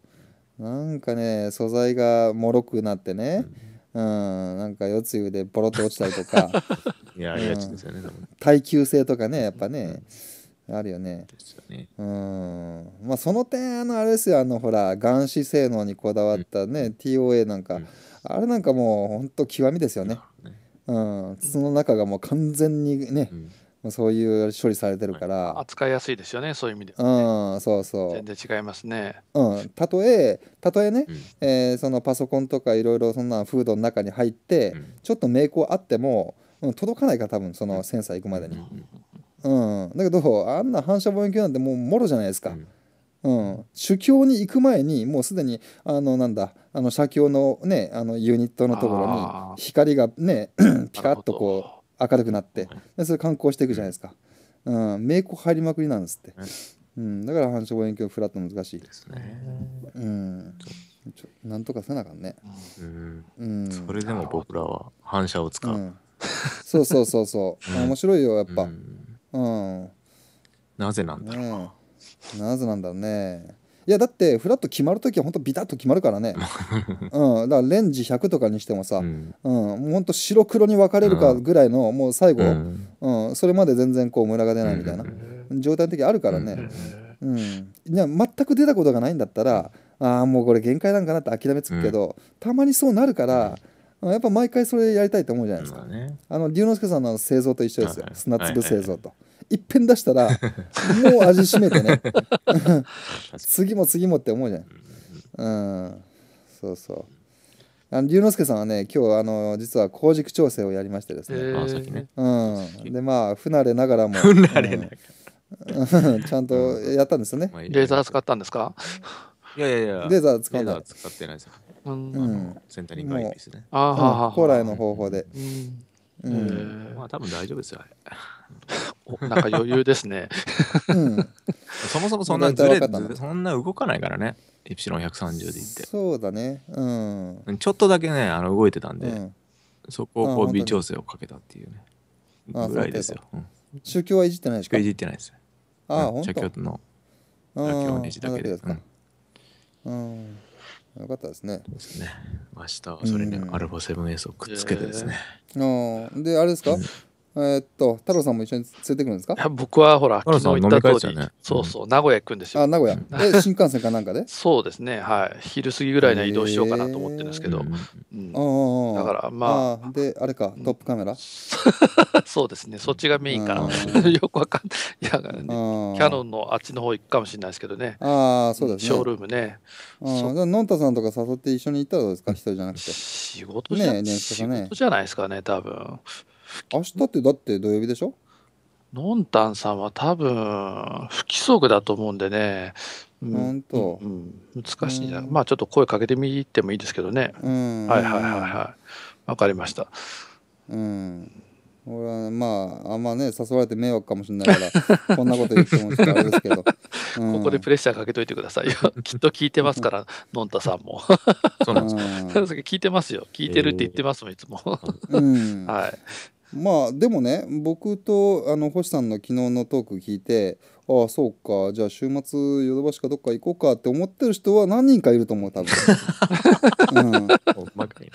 S1: なんかね素材がもろくなってね、うんうん、なんか四つ露でポロッと落ちたりとか <laughs> うん、耐久性とかねやっぱね、あるよね。ねうんまあその点あのあれですよあのほら眼視性能にこだわったね、うん、TOA なんか、うん、あれなんかもうほんと極みですよね。ねうん、筒の中がもう完全にね、うん、そういう処理されてるから、
S3: 扱いやすいですよねそういう意味で、ね、
S1: うんそうそう全
S3: 然違いますね
S1: うんたとえたとえね、うん、えー、そのパソコンとかいろいろそんなフードの中に入って、うん、ちょっとメイクあっても、うん、届かないから多分そのセンサー行くまでに、うん、うん、だけどあんな反射望遠鏡なんてもうもろじゃないですか、うん、主教に行く前にもうすでにあのなんだあの写経のねあのユニットのところに光がね <clears throat> ピカッとこう明るくなってでそれ観光していくじゃないですか、うん、名庫入りまくりなんですって、うん、だから反射望遠鏡フラット難しいですねうんちょなんとかせなあかんねうんそれでも僕らは反射を使う、うん、そうそうそうそう <laughs> 面白いよやっぱうん、なぜなんだろうな、ね、なぜなんだろうねいやだってフラット決まる時は本当ビタッと決まるからね、<laughs> うん、だからレンジ100とかにしてもさ、うんうん、もうほんと白黒に分かれるかぐらいの、もう最後、うんうん、それまで全然こうムラが出ないみたいな状態の時あるからね、うんいや全く出たことがないんだったらああもうこれ限界なんかなって諦めつくけど、たまにそうなるから。やっぱ毎回それやりたいと思うじゃないですか。ね、あの龍之介さんの製造と一緒ですよ。砂粒製造と。はいはいはい一遍出したら <laughs> もう味しめてね <laughs> <laughs> 次も次もって思うじゃんうんそうそうあの龍之介さんはね今日あの実は工軸調整をやりましてですね、えーうん、でまあ不慣れながらも不慣れなうん、ちゃんとやったんですよね、うん、レ
S3: ーザー使ったんですかいやいやいやレーザー使わない使ってないですよ、
S4: うん、
S1: セン
S2: タ
S3: リング
S1: アイピースねああ、うん、高麗の方法で、うんう
S2: ん、まあ多分大丈夫ですよなんか余裕ですね。うん、そもそもそんなずれそんな動かないからね、エプシロン130でいっ
S1: て。そうだね。
S2: うん。ちょっとだけね、あの動いてたんで、うん、そこをこう微調整をかけたっていうね、ぐらいですよ。
S1: 宗教はいじってないです
S2: かいじってないです。
S1: ああ、うん、社協の社協ネジだけで。うん。よかったですね。すね。明
S2: 日はそれに、ね、アルファ 7S をくっつけてですね。
S1: うん、あで、あれですか、えー、っと、太郎さんも一緒に連れてくるんですかいや僕
S3: はほら、昨日行った通り、ね、そうそう、名古屋行くんですよ。あ、名古屋。
S1: え、新幹線かなんかで <laughs> そう
S3: ですね、はい。昼過ぎぐらいに移動しようかなと思ってるんですけど、え
S1: ーうん、だからまあ。あで、あれか、トップカメラ <laughs> そうですね、そっちがメインかな。<laughs> よくわかんない。や、ね、キャノン
S3: のあっちの方行くかもしれないですけどね。ああ、そうですね。ショールームね。あの
S1: んたさんとか誘って一緒に行ったらどうですか、一人じゃなくて。仕
S3: 事じゃ,、ねね、仕事じゃないですかね、多分。明日ってだって土曜日でしょのんたんさんは多分不規則だと思うんでね、うんうん、難しいなまあちょっと声かけてみてもいいですけどね、うん、はいはいはいはいわかりましたうん
S1: 俺はまああんまね誘われて迷惑かもしれないから <laughs> こんなこと言ってもあれですけど、
S3: うん、ここでプレッシャーかけといてくださいよ <laughs> きっと聞いてますからのんたさんもそうなんですか <laughs> 聞いてますよ聞いてるって言ってますもんいつも、は
S1: いまあでもね僕とあの星さんの昨日のトーク聞いてああそうかじゃあ週末ヨドバシかどっか行こうかって思ってる人は何人かいると思う多分、うん、まかい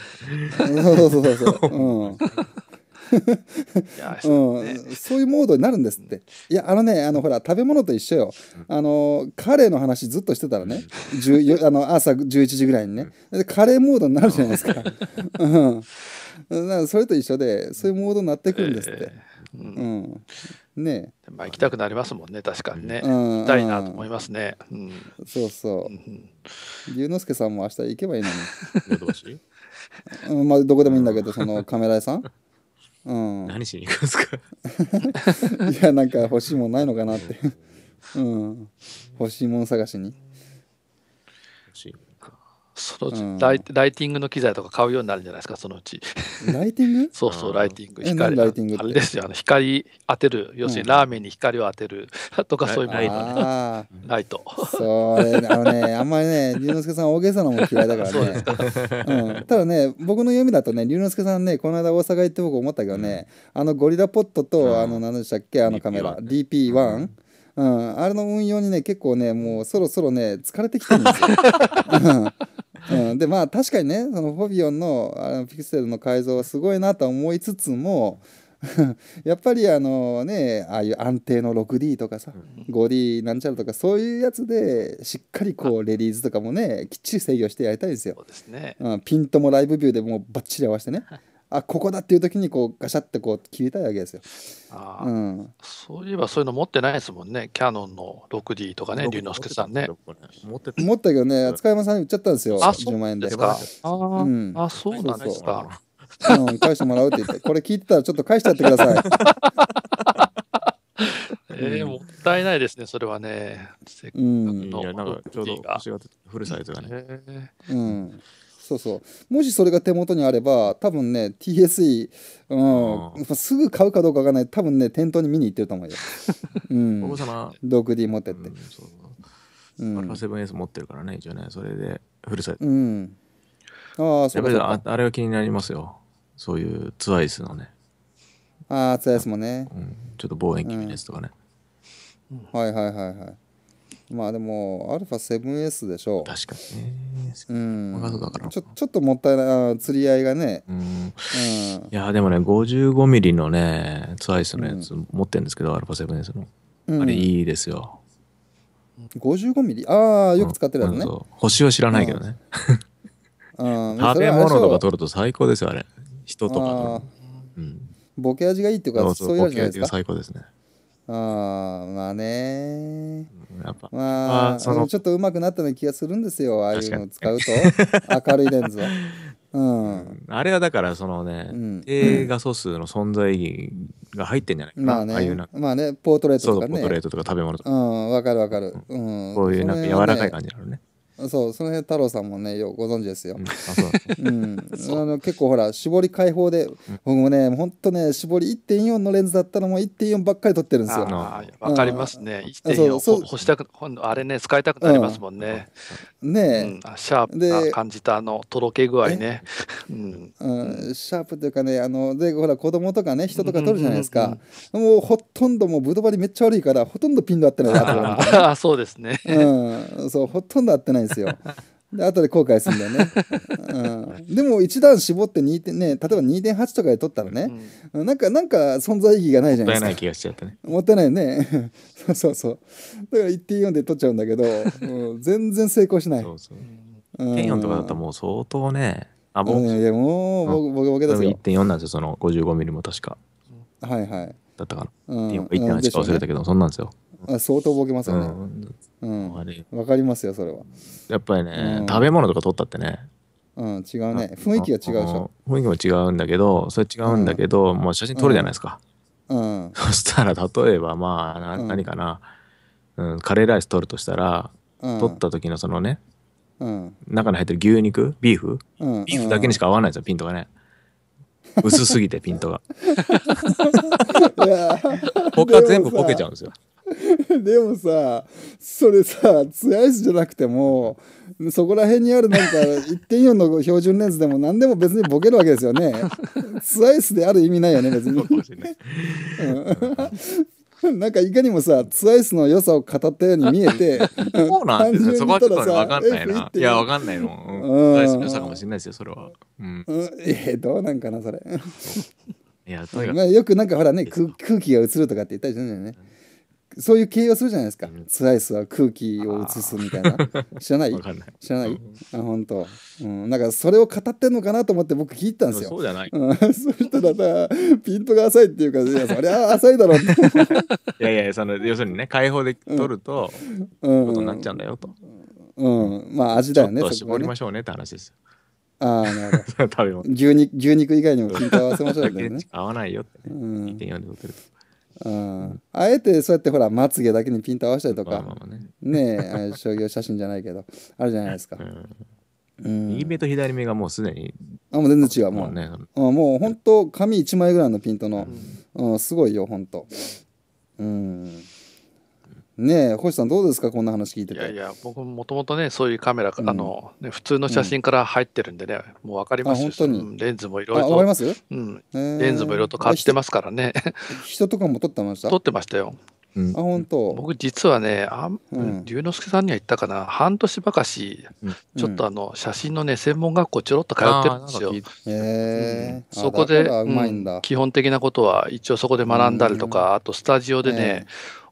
S1: そうそうそうそううんうん、そういうモードになるんですって。いやあのねあのほら食べ物と一緒よ。あのカレーの話ずっとしてたらねあの朝11時ぐらいにねカレーモードになるじゃないですか。うんなそれと一緒でそういうモードになってくるんですっ
S3: て。えー、うん、うん、ねまあ行きたくなりますもんね確かにね、うん、行きたいなと思いますね、うん、
S1: そうそう、うん、龍之介さんも明日行けばいいのに <laughs> うん、まあどこでもいいんだけどそのカメラ屋さんうん、何しに行くんですか <laughs> いやなんか欲しいもんないのかなってうん欲しいもん探しに欲しい
S3: そのうんライ、ライティングの機材とか買うようになるんじゃないですか、そのうち。ライティング <laughs> そうそう、ライティング、光ライティングあれですよ、あの光当てる、要するにラーメンに光を当てる <laughs> とか、そういうもの、ね、ああライト。それあのねあんまりね <laughs> 龍之介
S1: さん大げさなもん嫌いだからそうですね、うん、ただね僕の読みだとね龍之介さんねこの間大阪行って僕思ったけどね、あのゴリラポットと、うんあの何でしたっけあのカメラ DP1、うんあれの運用にね結構ねもうそろそろね疲れてきてるんですよ、うんうん、でまあ確かにねそのフォビオンのあのピクセルの改造はすごいなと思いつつも <laughs> やっぱりあのねああいう安定の 6D とかさ 5D なんちゃらとかそういうやつでしっかりこうレリーズとかもねきっちり制御してやりたいですよ。そうですね、うん、ピントもライブビューでもうばっちり合わせてね。<laughs> あここだっていう時にこうガシャってこう切りたいわけですよ。あうん、
S3: そういえばそういうの持ってないですもんねキャノンの 6D とかね龍之介さんね。
S1: 持ってた持ったけどね塚山さんに売っちゃったんですよあ10万円で。あ、うん、あそうなんですか。うん、返してもらうって言ってこれ聞いてたらちょっと返しちゃってください。<laughs> えー、もっ
S3: たいないですね、それはね。せっかくの、うん、いやなんかちょうどサイズがね。
S1: うん、そうそう。もしそれが手元にあれば、多分ね、TSE、うん、すぐ買うかどうかがね、多分ね、店頭に見に行ってると思うよ。<laughs> うん。王様。独 D 持ってって。うん、そう
S2: そう。アルファ 7S 持ってるからね、一応ね、それで、フルサイト。う
S1: ん。ああ、そうあ
S2: れは気になりますよ。そういうツアイ
S1: スのね。ああ、ツアイスもね。うん。ちょっと望遠鏡のやつとかね。うん、はいはいはいはい。まあでも、アルファ 7S でしょう。確かにね。うん。ちょ。っともったいない、釣り合いがね。うん。うん、い
S2: や、でもね、55ミリのね、ツアイスのやつ持ってるんですけど、うん、アルファ 7S の。うん、あれいいですよ。
S1: 55ミリああ、よく使ってるやつね、うん。
S2: 星は知らないけどね。
S1: <laughs> 食べ物とか取る
S2: と最高ですよ、あれ。
S1: 人とか。うん。ボケ味がいいっていうか、そういう味がいいですか。ボケ味が最高ですね。あまあねやっぱまあ、まあ、ちょっと上手くなったような気がするんですよああいうのを使うと <laughs> 明るいレンズは。うん、
S2: あれはだからそのね、うん、映画素数の存在意義が入ってんじゃないかな、まあね、ああいうな
S1: まあねポートレートとかねポートレー
S2: トとか食べ物と
S1: かうんわかるわかる、う
S2: ん、こういうなんか柔らかい感じなのね
S1: そうその辺太郎さんもねようご存知ですよ、うん、あの結構ほら絞り解放で、僕もねほんとね絞り1.4のレンズだったのも1.4ばっかり撮ってるんですよわかりま
S3: すね1.4干したくあれね使いたくなりますもんね、うん、ねえ、うん、シャープな感じたあのとろけ具合ね、う
S1: ん、うん、シャープっていうかねあのでほら子供とかね人とか撮るじゃないですか、うんうんうんもうほとんどもうブドバリめっちゃ悪いからほとんどピント合ってない <laughs>
S3: そうですね、
S1: うん、そうほとんど合ってないですよ。で後で後悔するんだよね、うん、でも一段絞って2点、ね、例えば2.8とかで取ったらね、うん、なんかなんか存在意義がないじゃないですか
S2: もったいない気がしちゃったね
S1: もったいないね <laughs> そうそうそうだから1.4で取っちゃうんだけど、もう全然成功しないうそう、
S2: うん、1.4とかだったらもう相当ねあ僕、いやもう、僕僕僕ケボケです1.4なんですよその55ミリも確かはいはいだったかな、うん、1.8か忘れたけど、ね、そんなんですよ
S1: あ相当ボケますよね、うんうん、わかりますよそれはやっぱりね、
S2: うん食べ物とか取ったってね
S1: うん違うね雰囲気は違うでしょ
S2: う雰囲気も違うんだけどそれ違うんだけど、もう写真撮るじゃないですか、うんそしたら例えばまあな、うん何かな、うん、カレーライス取るとしたら、うん取った時のそのねうん中に入ってる牛肉ビーフ
S1: うんビーフだけ
S2: にしか合わないですよピントがね薄すぎてピントが <laughs>
S4: いや他全部ポケちゃ
S2: うんですよ
S1: <laughs> でもさそれさツヤイスじゃなくてもそこら辺にあるなんか1.4の標準レンズでも何でも別にボケるわけですよね <laughs> ツヤイスである意味ないよね別に。なんかいかにもさ、ツアイスの良さを語ったように見えて、そうな
S4: んですよ。そこはちょっと分かんないな。いや、わかんない
S1: の。ツアイスの良さかも
S4: しれないですよ、それは。
S1: うん。えー、どうなんかな、それ。いや、とにかく。よくなんかほらね、空気が映るとかって言ったりするんだよね。そういう形容するじゃないですか、うん、スライスは空気を移すみたいな知らない知らない、あ本当、うん、なんかそれを語ってんのかなと思って僕聞いたんですよそうじゃない、うん、そしたらピントが浅いっていうかいやそりゃ浅いだろうって
S2: いやいやその要するにね解放で取ると、うん、ことになっちゃうんだよと、
S1: うん、うん、まあ味だよねちょっと絞りま
S2: しょうねって話ですよ
S1: ああ、なるほど。<laughs> 食べ物。牛肉、牛肉以外にもント合わせましょうね。
S2: 合 <laughs> わないよって、ね。うん。2.4で取ってると。
S1: うん、あえてそうやってほらまつげだけにピント合わせたりとか、まあまあねねえ商業写真じゃないけどあるじゃないですか、うん、右
S2: 目と左目がもうすでに
S1: あもう全然違うもう,、ねうん、もうほんと紙1枚ぐらいのピントの、うんすごいよほんとうんねえ、星さんどうですかこんな話聞いてて。いや
S3: いや、僕もともとね、そういうカメラ、うん、あの、ね、普通の写真から入ってるんでね、もう分かりますし、レンズもいろいろと。うん、レンズもいろいろと買ってますからね。人とかも撮ってました撮ってましたよ。うん、あ本当僕実はねあ、うん、龍之介さんには言ったかな半年ばかし、うん、ちょっとあの写真のね専門学校ちょろっと通ってるんですよ。えー、そこで、基本的なことは一応そこで学んだりとかあとスタジオでね、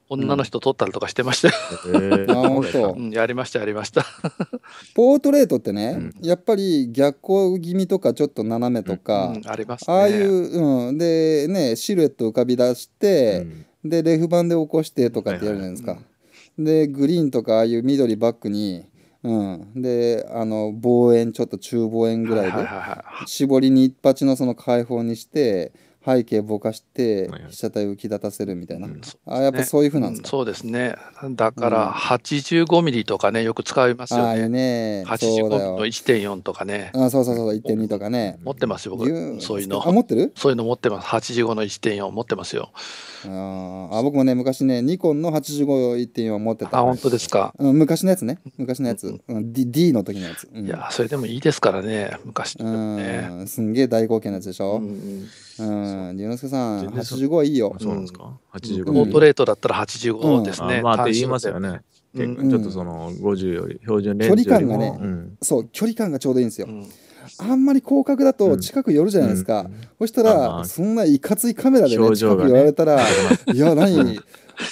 S3: 女の人撮ったりとかしてましたよ、やりましたやりました
S1: <laughs> ポートレートってね、うん、やっぱり逆光気味とかちょっと斜めとか、うん、あります、ね、ああいう、うん、でねシルエット浮かび出して、でレフ板で起こしてとかってやるじゃないですか、でグリーンとかああいう緑バックにうん、であの望遠ちょっと中望遠ぐらいで、絞りに一発のその開放にして背景ぼかして被写体を浮き立たせるみたいな、うんそあやっぱそういうふうなんです
S3: か、そうですね。だかうんら85ミリとかね、よく使いますよね。うね85そうミリの1.4とかね。
S1: あそうそうそう1.2とかね
S3: 持ってますよ、僕。そういうあ持ってるそういうの持ってます。85の1.4持ってますよ。あ
S1: あ僕もね昔ねニコンの85.1.4持ってたあ、本当ですか。うん昔のやつね昔のやつ、うん、D, D の時のやつ、うんいや、それでもいいですからね、昔ね。うんすんげえ大貢献のやつでしょ、ううんうん龍之介さん八十五はいいよそうなんですか85ポートレ
S3: ートだったら85ですね、まあって言いますよね
S1: ちょっとその五十より標準距離感がね、そう距離感がちょうどいいんですよ、あんまり広角だと近く寄るじゃないですか、そしたら、そんないかついカメラで、ね、近く寄られたら、<laughs> いや何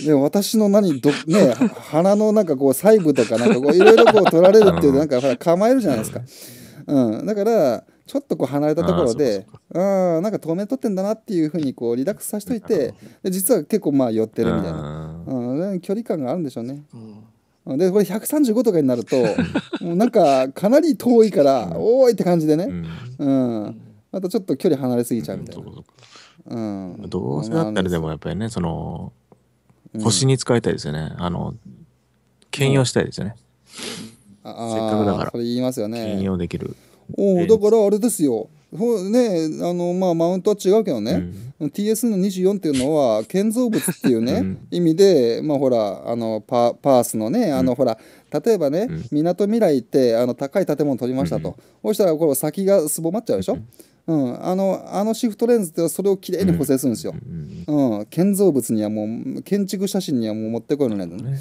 S1: で私の何ど、ね、鼻のなんかこう細部とかなんかこういろいろこう取られるっていうなんか構えるじゃないですか、うん、だからちょっとこう離れたところでうんなんか透明とってんだなっていうふうにこうリラックスさせといて実は結構まあ寄ってるみたいな、うん、距離感があるんでしょうね。うん、でこれ135とかになると <laughs> もうなんかかなり遠いから「おい!」って感じでね、うん、うん、またちょっと距離離れすぎちゃうみたいな。
S2: うん、どうせだったらでもやっぱりねその星に使いたいですよね、あの兼用したいですよね、せ
S1: っかくだからそれ言いますよね
S2: 兼用できるおだ
S1: からあれですよほねあのまあマウントは違うけどね、うん、TS の24っていうのは建造物っていうね、うん、意味でまあほらあのパパースのねあの、うん、ほら例えばねみなとみらいってあの高い建物を取りましたと、そうしたらこれ先がすぼまっちゃうでしょ、うん、あのあのシフトレンズってそれをきれいに補正するんですよ、うん、建造物にはもう建築写真にはもう持ってこいのレンズね、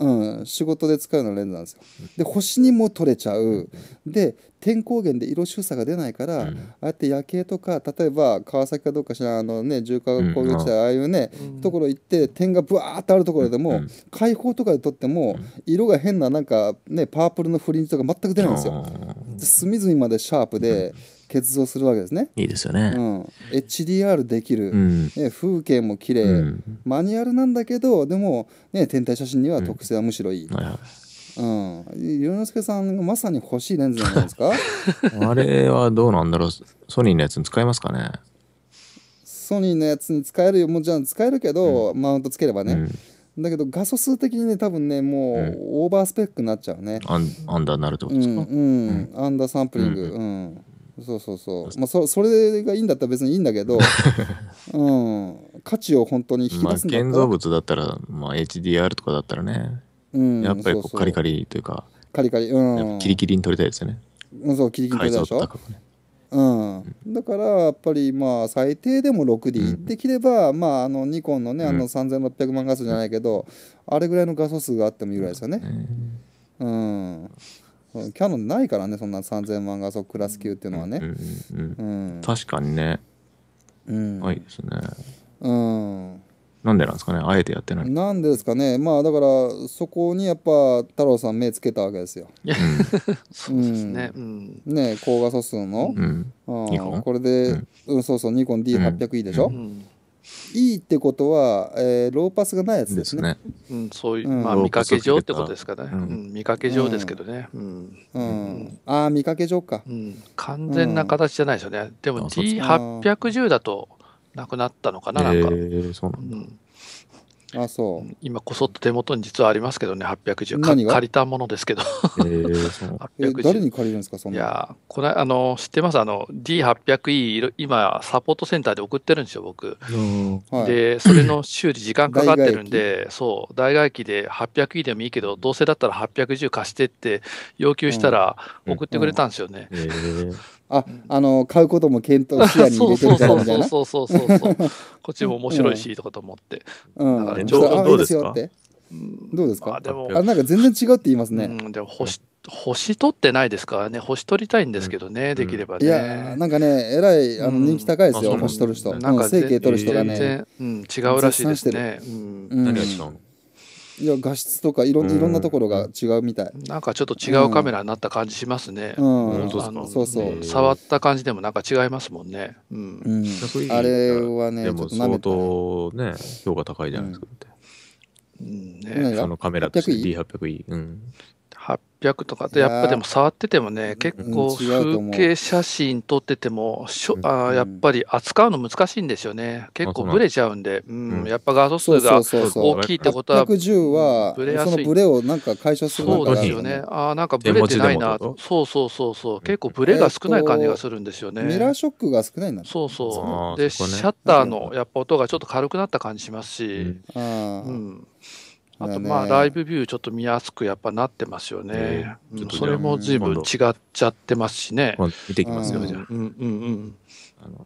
S1: うん、仕事で使うのレンズなんですよで星にも撮れちゃうで天光源で色収差が出ないから、ああやって夜景とか例えば川崎かどうかしらあのね重化工業地帯、ああいうね、ところ行って点がぶわーっとあるところでも、開放とかで撮っても色が変ななんかねパープルのフリンジとか全く出ないんですよ隅々までシャープで、結像するわけですね。いいですよね。うん、HDR できる、うん、ね、風景も綺麗、うん、マニュアルなんだけどでも、ね、天体写真には特性はむしろいい。うんはいはいうん、龍之介さんまさに欲しいレンズじゃないですか <laughs>
S2: あれはどうなんだろうソニーのやつに使えますかね
S1: ソニーのやつに使えるよもうじゃ使えるけど、うん、マウントつければね、うん、だけど画素数的にね多分ねもう、オーバースペックになっちゃうねアン
S2: アンダーになるってことですか
S1: うん、アンダーサンプリングうん、そうそうそうまあそそれがいいんだったら別にいいんだけど、<laughs> うん、価値を本当に引き出すんだったら、まあ、建造
S2: 物だったら、まあ、HDR とかだったらね、うん、やっぱりこうカリカリというか
S1: カリカリうんキ
S2: リキリに取りたいですよね、
S1: うん、そうキリキリ取りたいでしょ、ね、うん、だからやっぱりまあ最低でも 6D、うん、できればまああのニコンのねあの3600万画素じゃないけど、あれぐらいの画素数があってもいいぐらいですよね、うんキャノンないからねそんな3000万画素クラス級っていうのはね、
S2: うん確かにね、うん、ないですねうんなんでなんですかねあえてやってな
S1: いなんですかねまあだからそこにやっぱ太郎さん目つけたわけですよ。そうですね。
S4: う
S3: ん、
S1: ね高画素数の、うん、これで、うんそうそうニコン D800E でしょ、うんいいってことは、えー、ローパスがないやつですね。す
S3: ねうん、そういう、うん、まあ見かけ上ってことですかね。うん、見かけ上ですけどね。うん。うんああ、見かけ上か、うん。完全な形じゃないですよね。でも T810 だとなくなったのかな、なんか。えー、そうなんだ。あそう。今こそっと手元に実はありますけどね、810。借りたものですけど。<laughs> えー、誰に借り
S1: るんですか、そんな。いや、
S3: これ、あの、知ってますあの、D800E、今、サポートセンターで送ってるんですよ、僕。で、それの修理時間かかってるんで、そう、代替機で 800E でもいいけど、どうせだったら810貸してって要求したら送ってくれたんですよね。うんうんえー
S1: あ、あの、買うことも検討視野に入れてみたいな。そうそうそうそうそう。こっちも面白いし、とかと思って。
S3: うん。だから、情報どうですか
S1: どうですかあ、でも。あ、なんか全然違うって言いますね。うん、
S3: でも、星、星取ってないですからね。星取りたいんですけどね、できればね。いや、
S1: なんかね、えらい、あの、人気高いですよ、星取る人。なんか、整形取る人がね。うん、違うらしいですね。
S3: 何が違うの
S1: いや画質とかいろ,、ん、いろんなところが違うみたい、うん、なんか
S3: ちょっと違うカメラになった感じしますね、うんそうそう触った感じでもなんか違いますもんね、うん、うん、あれはねでも相当
S2: ね評価高いじゃないですか、
S3: うんね、そのカメラとして D800E、うん、800とかで、やっぱでも触っててもね、結構風景写真撮ってても、しょあやっぱり扱うの難しいんですよね。結構ブレちゃうんで、うんやっぱ画素数が大きいってことは、810
S1: は、ブレやすいそのブレをなんか解消するそうですよね。ああ、なんかブレてない
S3: な、そうそうそうそう、結構ブレが少ない感じがするんですよね。ミラ
S1: ーショックが少ないんだそうそう。で、シャ
S3: ッターのやっぱ音がちょっと軽くなった感じしますし、うん。あとまあライブビューちょっと見やすくやっぱなってますよね。えー、それも随分違っちゃってますしね。見てきますよ、うんうん
S1: うん。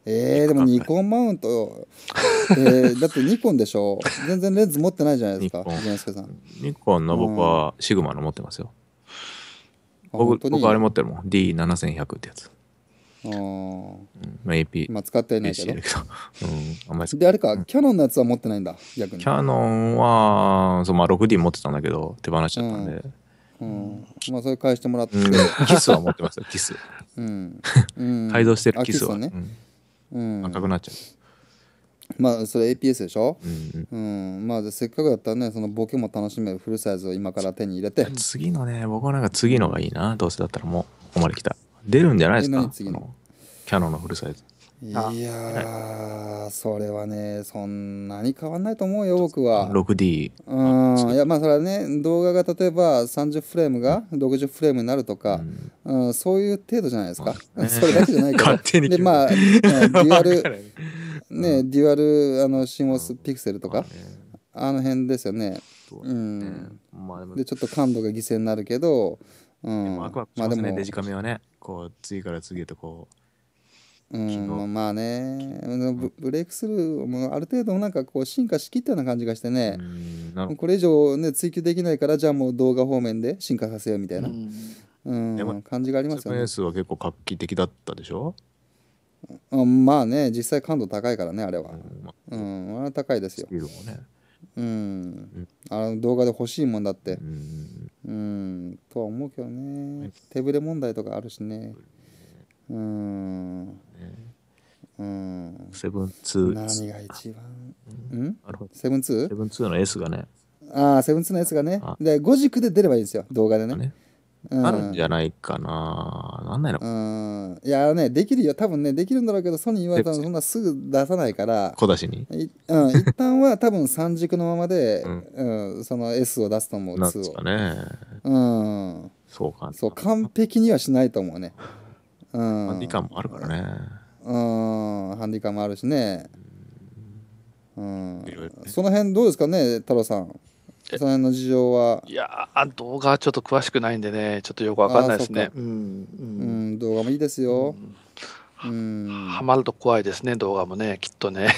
S1: えー、でもニコンマウント、えー、だってニコンでしょ。全然レンズ持ってないじゃないですか、
S4: ニ
S2: コンの僕はシグマの持ってますよ。
S1: 僕、僕あれ持って
S2: るもん。D7100 ってやつ。
S4: まあ、
S1: AP。まあ、使
S2: ってないけど。<laughs> うん、
S1: あんまりで、あれか、キャノンのやつは持ってないんだ、逆に。キャノン
S2: は、そう、まあ、6D 持ってたんだけど、手放しちゃったんで。
S1: うん。まあ、それ返してもらって。キスは持ってますたキス。うん。<laughs> 改造してるキスは。ね。うん。赤くなっちゃう。まあそれ APS でしょ、うん、うん、まあせっかくだったらねそのボケも楽しめるフルサイズを今から手に入れて次
S2: のね僕はなんか次のがいいなどうせだったらもうここまで来た出るんじゃないですかキャノンのフルサイズ
S1: いやそれはねそんなに変わんないと思うよ僕は
S2: 6D
S1: うんいやまあそれはね動画が例えば30フレームが60フレームになるとか、うん、そういう程度じゃないですか、<laughs> それだけじゃないからでまあ、デュアル <laughs> ねデュアルあの c m ピクセルとか、あの辺ですよねうん、でちょっと感度が犠牲になるけど、うん、でもワクワクしますね、まあ、デジカ
S2: メはねこう次から次へとこう
S1: うんまあねブブレイクスルーもある程度なんかこう進化しきったような感じがしてねこれ以上、ね、追求できないからじゃあもう動画方面で進化させようみたいなうん感じがありますよね。
S2: SNS は結構画期的だったでしょ
S1: うん、まあね実際感度高いからねあれは、うん、うん、あれは高いですよ。スピードもねうん、あの動画で欲しいもんだって、うん、とは思うけどね手ぶれ問題とかあるしねうんセブンツー何が一番うんセブンツーセブンツーの S がねああセブンツーの S がねで5軸で出ればいいんですよ動画でね
S2: あるんじゃないかな、
S1: なんないのうんいやねできるよ多分ねできるんだろうけどソニーはそんなすぐ出さないから小出しにい、うん、一旦は多分三軸のままで、うん、うん、その S を出すと思うなんかねうんそうかそう完璧にはしないと思うねうんハンディカもあるからねうんハンディカもあるしねうん、ね、その辺どうですかね太郎さんさんの事情は。
S3: いや動画はちょっと詳しくないんでね、ちょっとよくわかんないですね。ううん、うん、うん、動画もいいですよ。うん、はまると怖いですね、動画もね、きっとね。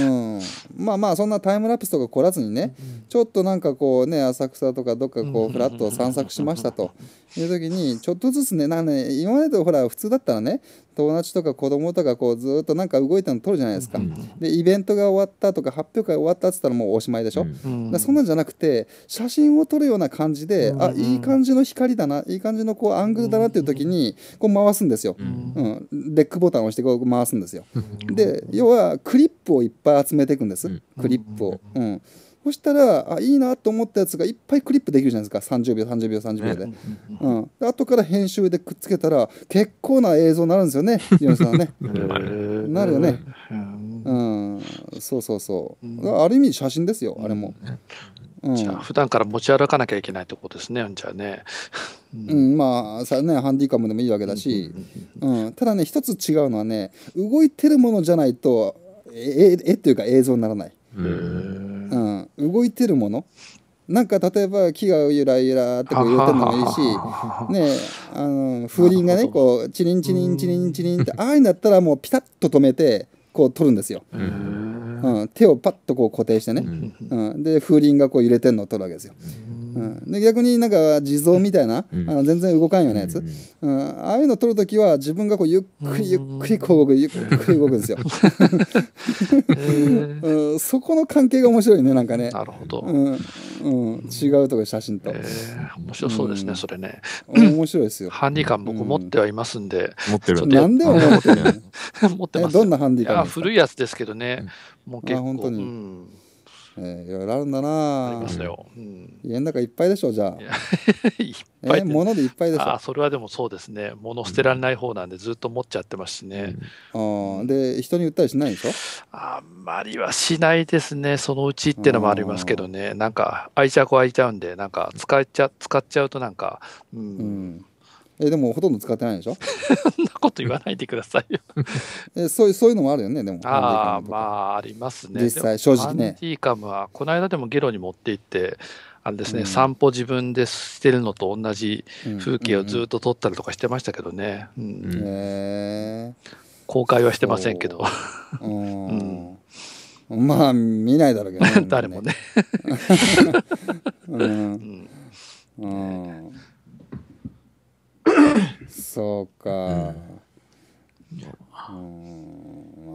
S3: うん、
S1: まあまあ、そんなタイムラプスとか来らずにね、うん、ちょっとなんかこうね、浅草とかどっかこう、ふらっと散策しましたという時に、<laughs> ちょっとずつね、なんね今までとほら、普通だったらね、友達とか子供とかこうずっとなんか動いたの撮るじゃないですか、うん、でイベントが終わったとか発表会終わったっつったらもうおしまいでしょ、うん、そんなんじゃなくて写真を撮るような感じで、うん、あいい感じの光だないい感じのこうアングルだなっていう時にこう回すんですよ、うんデックボタンを押してこう回すんですよ、で要はクリップをいっぱい集めていくんです、クリップを。うんそしたらあいいなと思ったやつがいっぱいクリップできるじゃないですか30秒30秒30秒で、ね、うん、後から編集でくっつけたら結構な映像になるんですよね井上さんね <laughs> なるよねうんそうそうそう、うん、ある意味写真ですよあれも、うん、じゃあ普
S3: 段から持ち歩かなきゃいけないとこですねじゃあね
S1: うん、まあさねハンディカムでもいいわけだし、うん、ただね一つ違うのはね動いてるものじゃないと絵っていうか映像にならない、
S4: うん、
S1: 動いてるものなんか例えば木がゆらゆらってこう言ってるのもいいし、ね、あの風鈴がねこうチリンチリンチリンチリンってああいうんだったらもうピタッと止めてこう取るんですよ。うん、手をパッとこう固定してね、うん、で風鈴がこう揺れてるのを取るわけですよ。うん、で逆になんか地蔵みたいな、うん、あの全然動かんようなやつ、うん、うん、ああいうの撮るときは自分がこうゆっくりゆっくりこう動くゆっくり動くんですよ、<laughs> うん、そこの関係が面白いねなんかねなるほど、うんう
S3: ん、違うとか写真と、えー、面白そうですね、それね面白いですよ <clears throat> ハンディカン僕持ってはいますんで、持ってるなんで持ってる <laughs> 持ってますどんなハンディカン古いやつですけどねもう結構、あ、本当に、うんえー、いろいろあるんだなありますよ、うん、
S1: 家の中いっぱいでしょじゃあ <laughs> いっぱい、えー、物でいっぱいでしょ
S3: あそれはでもそうですね物捨てられない方なんでずっと持っちゃってますしね、うん、あで人に売ったりしないでしょあんまりはしないですねそのうちってのもありますけどねなんか愛着湧いちゃうんでなんか使っちゃ使っちゃうとなんか
S1: うん、うんえでもほとんど使ってないでしょそ
S3: んなこと言わないでくださいよ <laughs> え
S1: そういうそういうのもあるよねでもああ
S3: まあありますね実際正直ねアンティーカムはこの間でもゲロに持って行ってあれですね、うん、散歩自分でしてるのと同じ風景をずっと撮ったりとかしてましたけどね、え公開はしてませんけど <laughs> うん、まあ見ないだろうけどね <laughs> 誰もね、
S1: うんうん <coughs> そうか、うん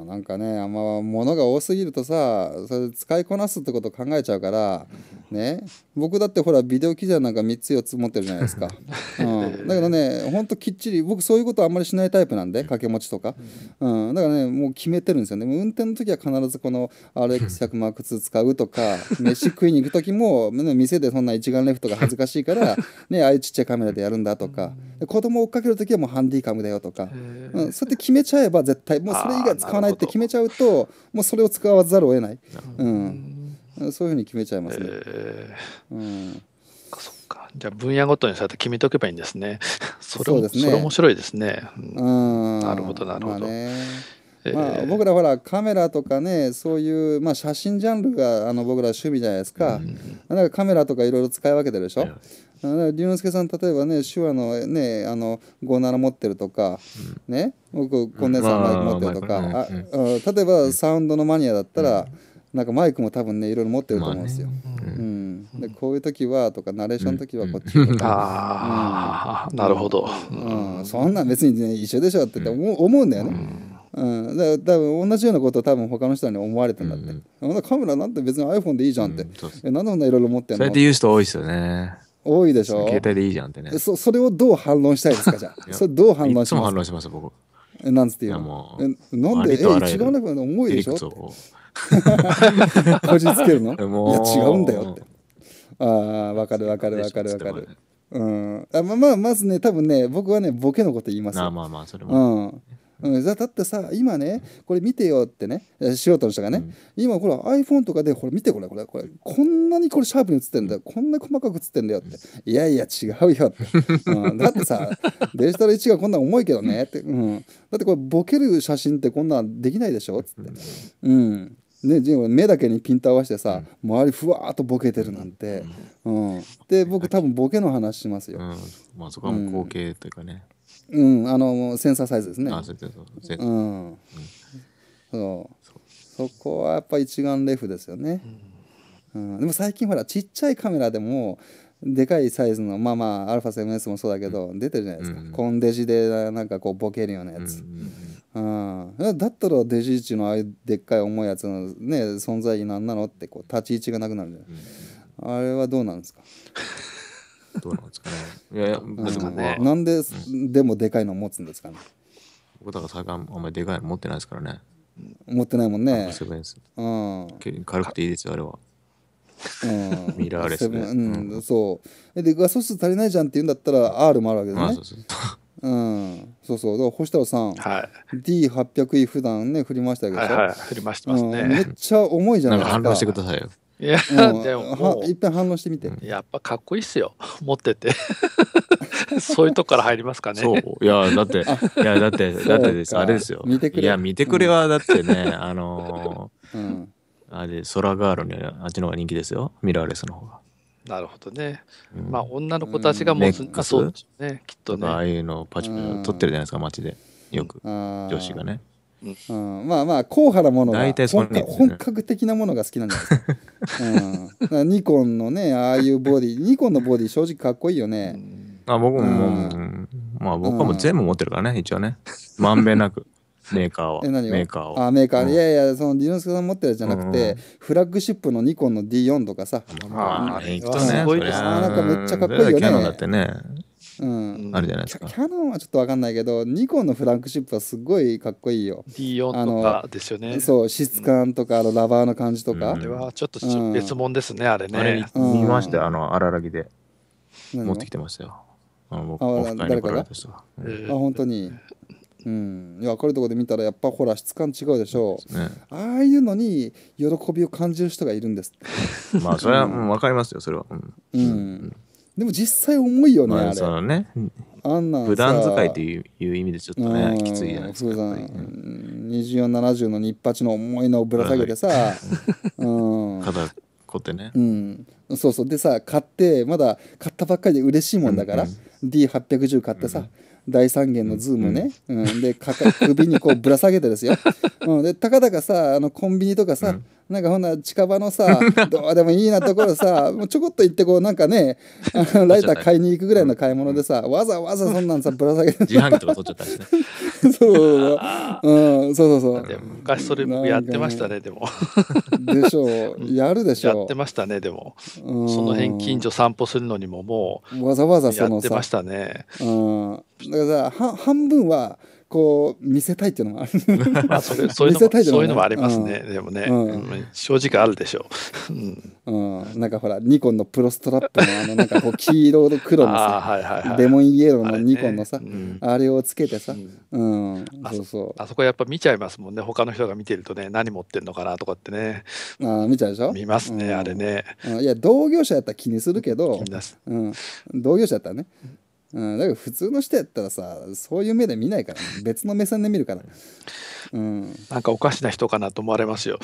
S1: もなんかねあんま物が多すぎるとさそれ使いこなすってこと考えちゃうからね僕だってほらビデオ機材なんか3つ4つ持ってるじゃないですか、<laughs> うん、だけどねほんときっちり僕そういうことあんまりしないタイプなんで掛け持ちとか、うん、だからねもう決めてるんですよね運転の時は必ずこの RX100M2 使うとか飯食いに行く時も店でそんな一眼レフとか恥ずかしいから、ね、ああいうちっちゃいカメラでやるんだとか子供追っかける時はもうハンディカムだよとか、うん、そうやって決めちゃえば絶対もうそれ以外使わないないって決めちゃうともうそれを使わざるを得ない、
S3: な、うん、そういうふうに決めちゃいますね。えー、うんそっかじゃあ分野ごとにそうやって決めておけばいいんですね。<laughs> それそね。それ面白いですね。う
S1: ん、なるほ
S3: どなるほど。まあね
S1: まあ、僕らほらカメラとかねそういう、まあ、写真ジャンルがあの僕ら趣味じゃないですか、うん、だかカメラとかいろいろ使い分けてるでしょ、龍之介さん例えばね手話のねあの57持ってるとか、うん、ね僕こんなンサマイク持ってるとか、あ、例えばサウンドのマニアだったら、なんかマイクも多分ねいろいろ持ってると思うんで
S3: す
S4: よ。う
S1: ん、でこういう時はとかナレーションの時はこっち、うん、ああ、うん、なるほど、うんそんな別に、ね、一緒でしょって思う思うんだよね。うん、だ多分同じようなことを多分他の人に思われたんだって、うん、カメラなんて別に iPhone でいいじゃんって、うん、えなんでこんないろいろ持ってんのそやって
S4: 言
S2: う人多いですよね
S1: 多いでしょ携帯でいいじゃんってねそそれをどう反論したいですかじゃあそれどう反論しますかいつも反論します僕えなんつって言うのなんでえ違うなく重いでしょってこじつけるの <laughs> いや違うんだよってああ分かる分かる分かる分かるうん、あまあまずね多分ね僕はねボケのこと言いますあま
S2: あまあそれも、
S1: うん、うん、だってさ今ねこれ見てよってね素人の人がね、うん、今ほら iPhone とかでこれ見てこれこれこれこんなにこれシャープに映ってんだよこんな細かく映ってんだよっていやいや違うよって、<laughs> うん、だってさデジタル1がこんな重いけどねって、うん、だってこれボケる写真ってこんなんできないでしょっつって、うん、ね、目だけにピント合わせてさ、うん、周りふわっとボケてるなんて、うん、うん、で僕多分ボケの話しますよ、うん、まあそこはもう光景というかね、うんあのセンサーサイズですねあそうそうそううん、そうそこはやっぱ一眼レフですよね、うん、でも最近ほらちっちゃいカメラでもでかいサイズのまあまあ α7S もそうだけど、出てるじゃないですか、コンデジでなんかこうボケるようなやつ、うん、だったらデジイチのああいうでっかい重いやつのね存在意義何なのってこう立ち位置がなくなるじゃあれはどうなんですかどうなんですかね。いやいや、でも、ね、なんで、でもでかいの持つんですかね。
S2: 僕だから最近あんまりでかいの持ってないですからね。
S1: 持ってないもんね。セブン
S2: ス。うん。軽くていいですよ、あれは。うん、ミラーレス、ね、う
S1: ん、そうで画素数足りないじゃんって言うんだったら R もあるわけですね、あそうそう <laughs> うん、そうそうだから星太郎さん、はい、D800E 普段ね振りましたけど、はいはい、振りましてますね、うん、めっちゃ重いじゃないですか反論してくださいよ
S3: いや、でもも一旦反応してみて。やっぱかっこいいっすよ。持ってて。<laughs> そういうとこから入りますかね。そう。いや、だって、いや、だって、だってです、あれですよ。見てくれ。いや、見てくれは、だってね、あ
S2: のー、<laughs> うん、あれ、空ガールにあっちの方が人気ですよ。ミラーレスの方が。
S3: なるほどね。うん、まあ、女の子たちがもう、うん、そうね、き
S2: っとね。ああいうのパチパチ撮ってるじゃないですか、街で。よく、女子がね。
S3: うん、まあまあ高なものが
S2: 本格,、本
S1: 格的なものが好きなんじゃないですかうん、ニコンのねああいうボディ <laughs> ニコンのボディ正直かっこいいよね、あ僕も、うん、まあ僕はもう全
S2: 部持ってるからね、一応ねまんべんなくメーカーはメーカーを
S1: あメーカー、うん、いやいやその龍之介さん持ってるじゃなくて、うん、フラッグシップのニコンの D4 とかさああ、うん、いくとねすごいですねなんかめっちゃかっこいいよねだってねうん、あるじゃないですかキャノンはちょっと分かんないけどニコンのフランクシップはすごいかっこいいよ
S3: D4 とかですよねそう
S1: 質感とか、あのラバーの感じとか、あれはち
S3: ょっと別物ですね、あれね見ました
S2: あの荒らぎで持ってきてましたよ
S1: あ誰かが、あ本当にうん、分かことこで見たらやっぱほら質感違うでしょう、ね、ああいうのに喜びを感じる人がいるんですまあそれはもう
S2: 分かりますよそれはうん、
S1: うんでも実際重いよね、まあ、あれそねあんな普段使いと
S2: いういう意味でちょっとねきついじゃないで
S1: すか、うん、2470のパチの重いのをぶら下げてさ、<laughs> うん、こってね、うん、そうそうでさ買ってまだ買ったばっかりで嬉しいもんだから、うんうん、D810 買ってさ、うん大三元のズームね、うん、うん、でかか首にこうぶら下げてですよ、うん、でたかだかさあのコンビニとかさ、うんなんかほんな近場のさ、<laughs> どうでもいいなところさ、もうちょこっと行ってこう、なんかね、ライター買いに行くぐらいの買い物でさ、わざわざそんなんさ、ぶら下げて。自販機とか取っちゃったしね。そうそうそう。うん、そうそうそう。
S3: 昔それやってましたね、でも。でしょう。やるでしょう。やってましたね、でも。その辺近所散歩するのにももう、わざわざそのさ。やってましたね。う
S1: ん。だからさ、半分は、こう見せたいっていうのはある <laughs> ま <laughs> そういうのもいうのもありますね、
S3: うん、でもね、うん、正直あるでしょう、うん、うん、なんかほら
S1: ニコンのプロストラップのあのなんかこう黄色と黒のさレ <laughs> モンイエローのニコンのさあれ、ね,、あれをつけてさ、う
S3: んそうそうあそこやっぱ見ちゃいますもんね他の人が見てるとね何持ってんのかなとかってねあ見ちゃうでしょ見ますね、あれね、いや同業者やったら気にす
S1: るけど、うん、同業者やったらねうん、だけど普通の人やったらさそういう目で見ないから、ね、別の目線で見るから、
S3: うん、なんかおかしな人かなと思われますよ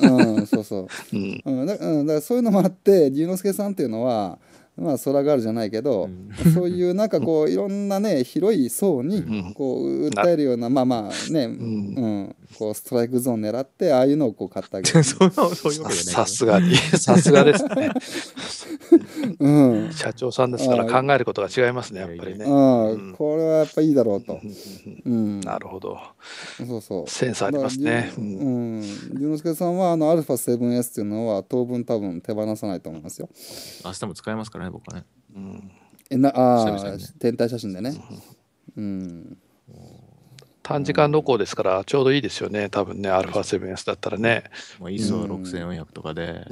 S3: うんそうそう、<laughs> うん
S1: うんだうん、だからそういうのもあって龍之介さんっていうのはまあ空があるじゃないけど、うん、そういうなんかこう <laughs> いろんなね広い層にこう訴えるような、まあまあね、うんこうストライクゾーン狙ってああいうのをこう買ってあげる <laughs> そそ
S3: ういうわけじゃないさすがに <laughs> さすがですね、うん、社長さんですから考えることが違いますねやっぱりね、うん、これはやっぱいいだろうと、うん、なるほどそうそうセンスありますねうん
S1: 龍之介さんはあの α7S っていうのは当分多分手放さないと思いますよ
S3: 明日も使えますからね僕はね、
S1: うん、えなあ、天体写真でね
S3: うん短時間旅行ですから、ちょうどいいですよね、多分ね、α7S だったらね。もういっそ6400とかで、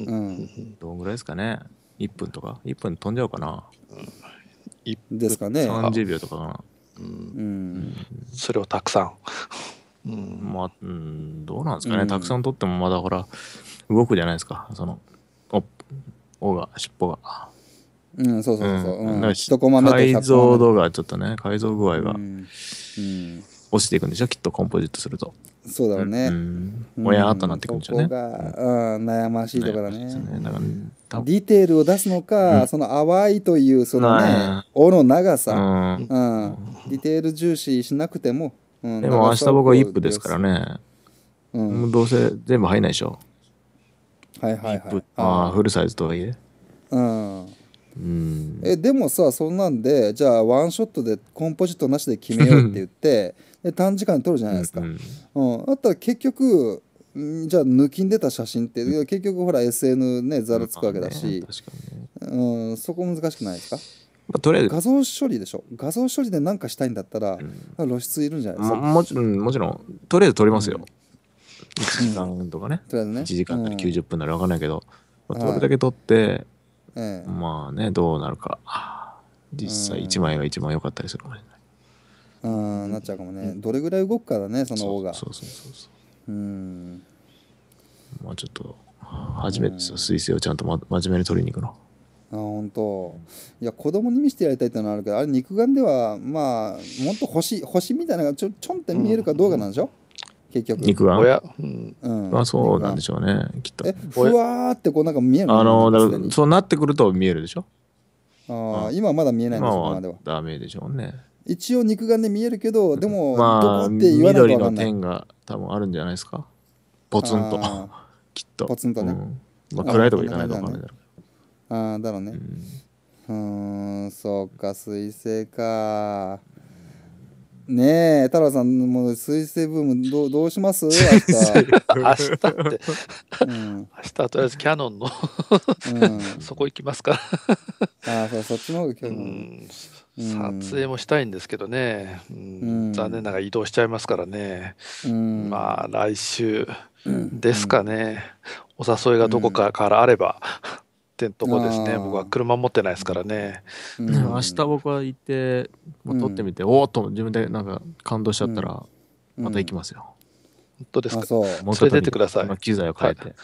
S3: うん、どんぐらいですかね、1
S2: 分とか、1分飛んじゃうかな。
S4: う
S2: ん、ですかね。30秒とかかな。うん、それをたくさん。うん、まあ、うん、どうなんですかね、たくさん撮ってもまだほら、動くじゃないですか、その、お尾が、尻尾が。
S1: うん、そうそうそう。うん、一コマ目で。解像度
S2: がちょっとね、解像具合が。うん、うん落ちていくんでしょきっとコンポジットすると
S1: そうだろうね、うん、
S2: もやっとなってく
S1: るんでしょうね、うこが、うん、悩ましいとこだね、ね、だから、ね、ディテールを出すのか、うん、その淡いというそのね尾の長さ、うんディテール重視しなくても、うん、でも明日僕は一歩です
S2: からね、うん、もうどうせ全部入んないでしょはいはいはい。ああ、フルサイズとはいえ。
S1: うん。うん、えでもさそんなんでじゃあワンショットでコンポジットなしで決めようって言って <laughs> 短時間で撮るじゃないですか。うん、うん、だったら結局じゃあ抜きんでた写真って結局ほら SN ねざらつくわけだし、うん、ね、そこ難しくないですか、まあ、とりあえず画像処理でしょ画像処理で何かしたいんだったら、うん、露出いるんじゃな
S2: いですかもちろんもちろんとりあえず撮りますよ、うん、1時間とかね,、とりあえずね1時間なり90分なら分かんないけど、まあ、撮るだけ撮って、まあねどうなるか実際1枚が一番良かったりするかもしれない
S1: うんなっちゃうかもね、うん、どれぐらい動くかだねその方がそうそうそうそううん
S2: まあちょっと初めてですよ彗星をちゃんと、ま、真面目に取りに行くの
S1: あ本当いや子供に見せてやりたいってのはあるけどあれ肉眼ではまあもっと星星みたいなのがちょちょんって見えるかどうかなんでしょ、うん結局肉眼親、うん
S2: まあそうなんでしょうねき
S1: っとえふわーってこうなんか見えるあのだ
S2: そうなってくると見えるでしょ
S1: ああ、今まだ見えないんですよでは
S2: ダメでしょうね
S1: 一応肉眼で見えるけどでも、まあ、どこって言われるかかないまあ、緑の
S2: 点が多分あるんじゃないですかポツンと
S1: きっとポツンとね、うん、まあ、暗いとこ行かないと分かんないだろうああだろうねうんそっか水星かねえ太郎さんもう水星ブームどどうします明日明日って、
S3: うん、明日はとりあえずキャノンのうん、<laughs> そこ行きますかああそそっちの方がキャノン、撮影もしたいんですけどね、うん、残念ながら移動しちゃいますからね、うん、まあ来週ですかね、うん、お誘いがどこかからあれば、ってとこですね僕は車持ってないですからね、明日僕は行って、まあ、撮ってみて、おおっと
S2: 自分でなんか感動しちゃったらまた行きます
S3: よ、本当ですかそれ出てください。機材を変えて。はい、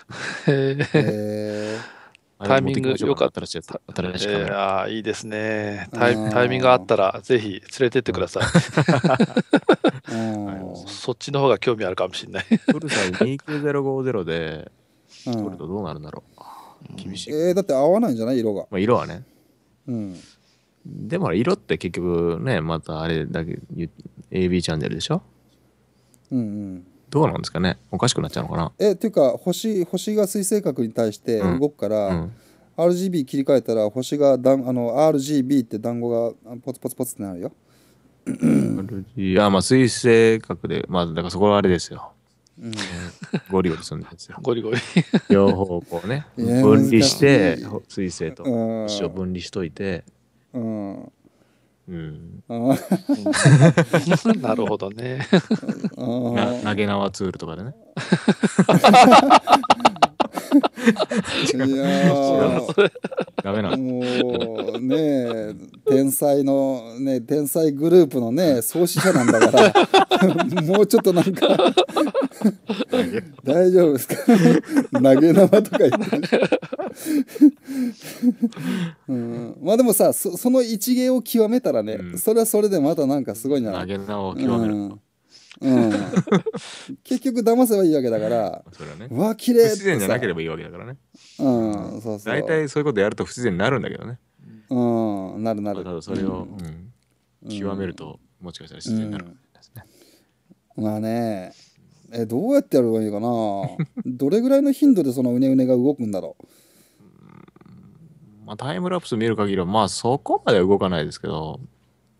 S3: へえ。<laughs> タイミング良かったらしいです。新しい、えー、ああ、いいですねタイ。タイミングがあったら、ぜひ連れてってください。<laughs> そっちの方が興味あるかもしれない。トルサイ
S2: 29050で、取るとどうなるんだろ
S1: う。厳しい。えー、だって合わないんじゃない色が。ま
S2: あ、色はね。うん。でも色って結局ね、またあれだけ AB チャンネルでしょうんうん。どうなんですかねおかしくなっちゃうのかな
S1: えっていうか星星が水星核に対して動くから、うん、RGB 切り替えたら星がだんあの RGB って団子がポツポツポツってなるよ
S2: RG あまあ水星核でまあだからそこはあれですよ、うん、ゴリゴリするんですよゴリゴリ両方こうね分離して水星
S1: と一生分
S2: 離しといて
S1: うんうん。
S3: なるほどね。投
S2: げ縄ツールとかでね。<laughs>
S3: いやダメな
S4: も
S1: うね天才のね天才グループのね創始者なんだから <laughs> もうちょっとなんか大丈夫ですか投げ縄とか言って <laughs> うん、まあでもさその一芸を極めたらね、うん、それはそれでまたなんかすごいな投げ縄を極める、うんうん、結局騙せばいいわけだからそれ
S2: はねわわ綺麗不自然じゃなければいいわけだからね
S1: うんそうそう
S2: 大体そういうことやると不自然になる
S1: んだけどねうんなるなるただそれを、うんうん、極める
S2: ともしかしたら自然になる、で
S1: すね、まあねえどうやってやればいいかな <laughs> どれぐらいの頻度でそのうねうねが動くんだろう
S2: まあ、タイムラプス見る限りはまあそこまで動かないですけど、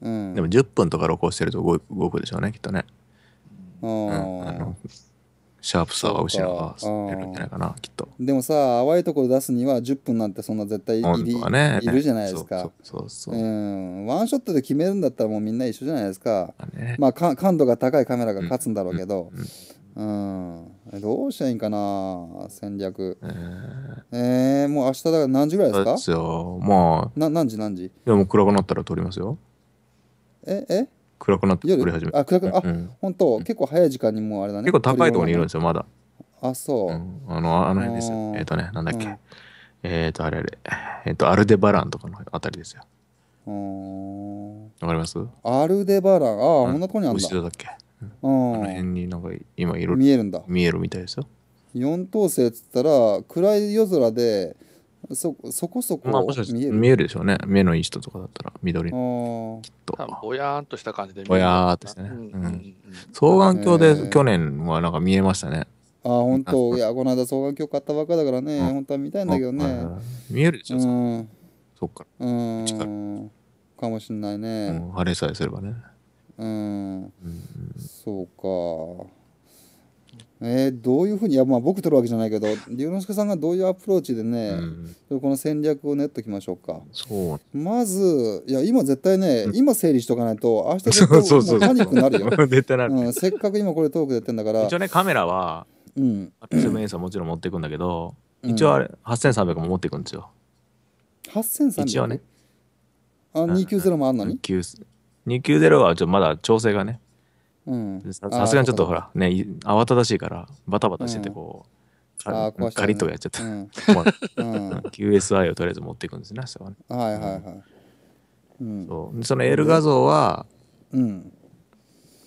S2: うん、でも10分とか録音してると動くでしょうねきっとね
S1: あの
S2: シャープさは失わ
S1: れるんじゃないかなきっとでもさ淡いところ出すには10分なんてそんな絶対いね、いるじゃないですかそうそううんワンショットで決めるんだったらもうみんな一緒じゃないですか、ね、まあか感度が高いカメラが勝つんだろうけど、うんうんうんどうしたらいいんかな戦略。えー、えー、もう明日だから何時ぐらいですかですよ。まあ。な何時何時
S2: でも暗くなったら撮りますよ。ええ暗くなって夜あ暗
S1: く、あ、うん、本当、うん、結構早い時間にもあれだね結構高いところにいるんですよまだあそう、うん、あのあの辺ですよ
S2: えっ、ー、とねなんだっけ、えっ、ー、とあれあれえっ、ー、とアルデバランとかのあたりですよわかります
S1: アルデバランああ、こんなとこにあるんだ後ろだっけうん、あの辺になんか今いろ見えるんだ見えるみたいですよ四等星っつったら暗い夜空でそそこそこまあ、もしかし見
S2: えるでしょうね。目のいい人とかだったら、
S3: 緑の。きっと。ぼやーんとした感じで見える。ぼやーっとしてね。うん。うん、
S2: 双眼鏡で去年はなんか見えましたね。
S1: あ、本当いや、この間双眼鏡買ったばっかだからね、うん、本当は見たいんだけどね。見えるでしょ、うん、そっから。うん。かもしんないね。うん、れさえすればね。うん。うん、そうか。えー、どういうふうにいやまあ僕取るわけじゃないけど <laughs> 龍之介さんがどういうアプローチでね、うん、この戦略を練っときましょうかまずいや今絶対ね、うん、今整理しとかないと明日絶対そうそうパニックになるよ <laughs> 絶対なる、うん、せっかく今これトークでやってんだから一
S2: 応ねカメラは、うん、セブンエーもちろん持っていくんだけど、うん、一応あれ8300も持っていくんですよ
S1: 8300一応ねあ二290もあんのに
S2: 290はちょまだ調整がねさすがにちょっとほらね慌ただしいからバタバタしててこう、うん、ね、ガリッとやっちゃった、うん QSI <laughs> <laughs> をとりあえず持っていくんですねそ
S1: 日はねはいはいはい、うん、そうその L 画像は、うん、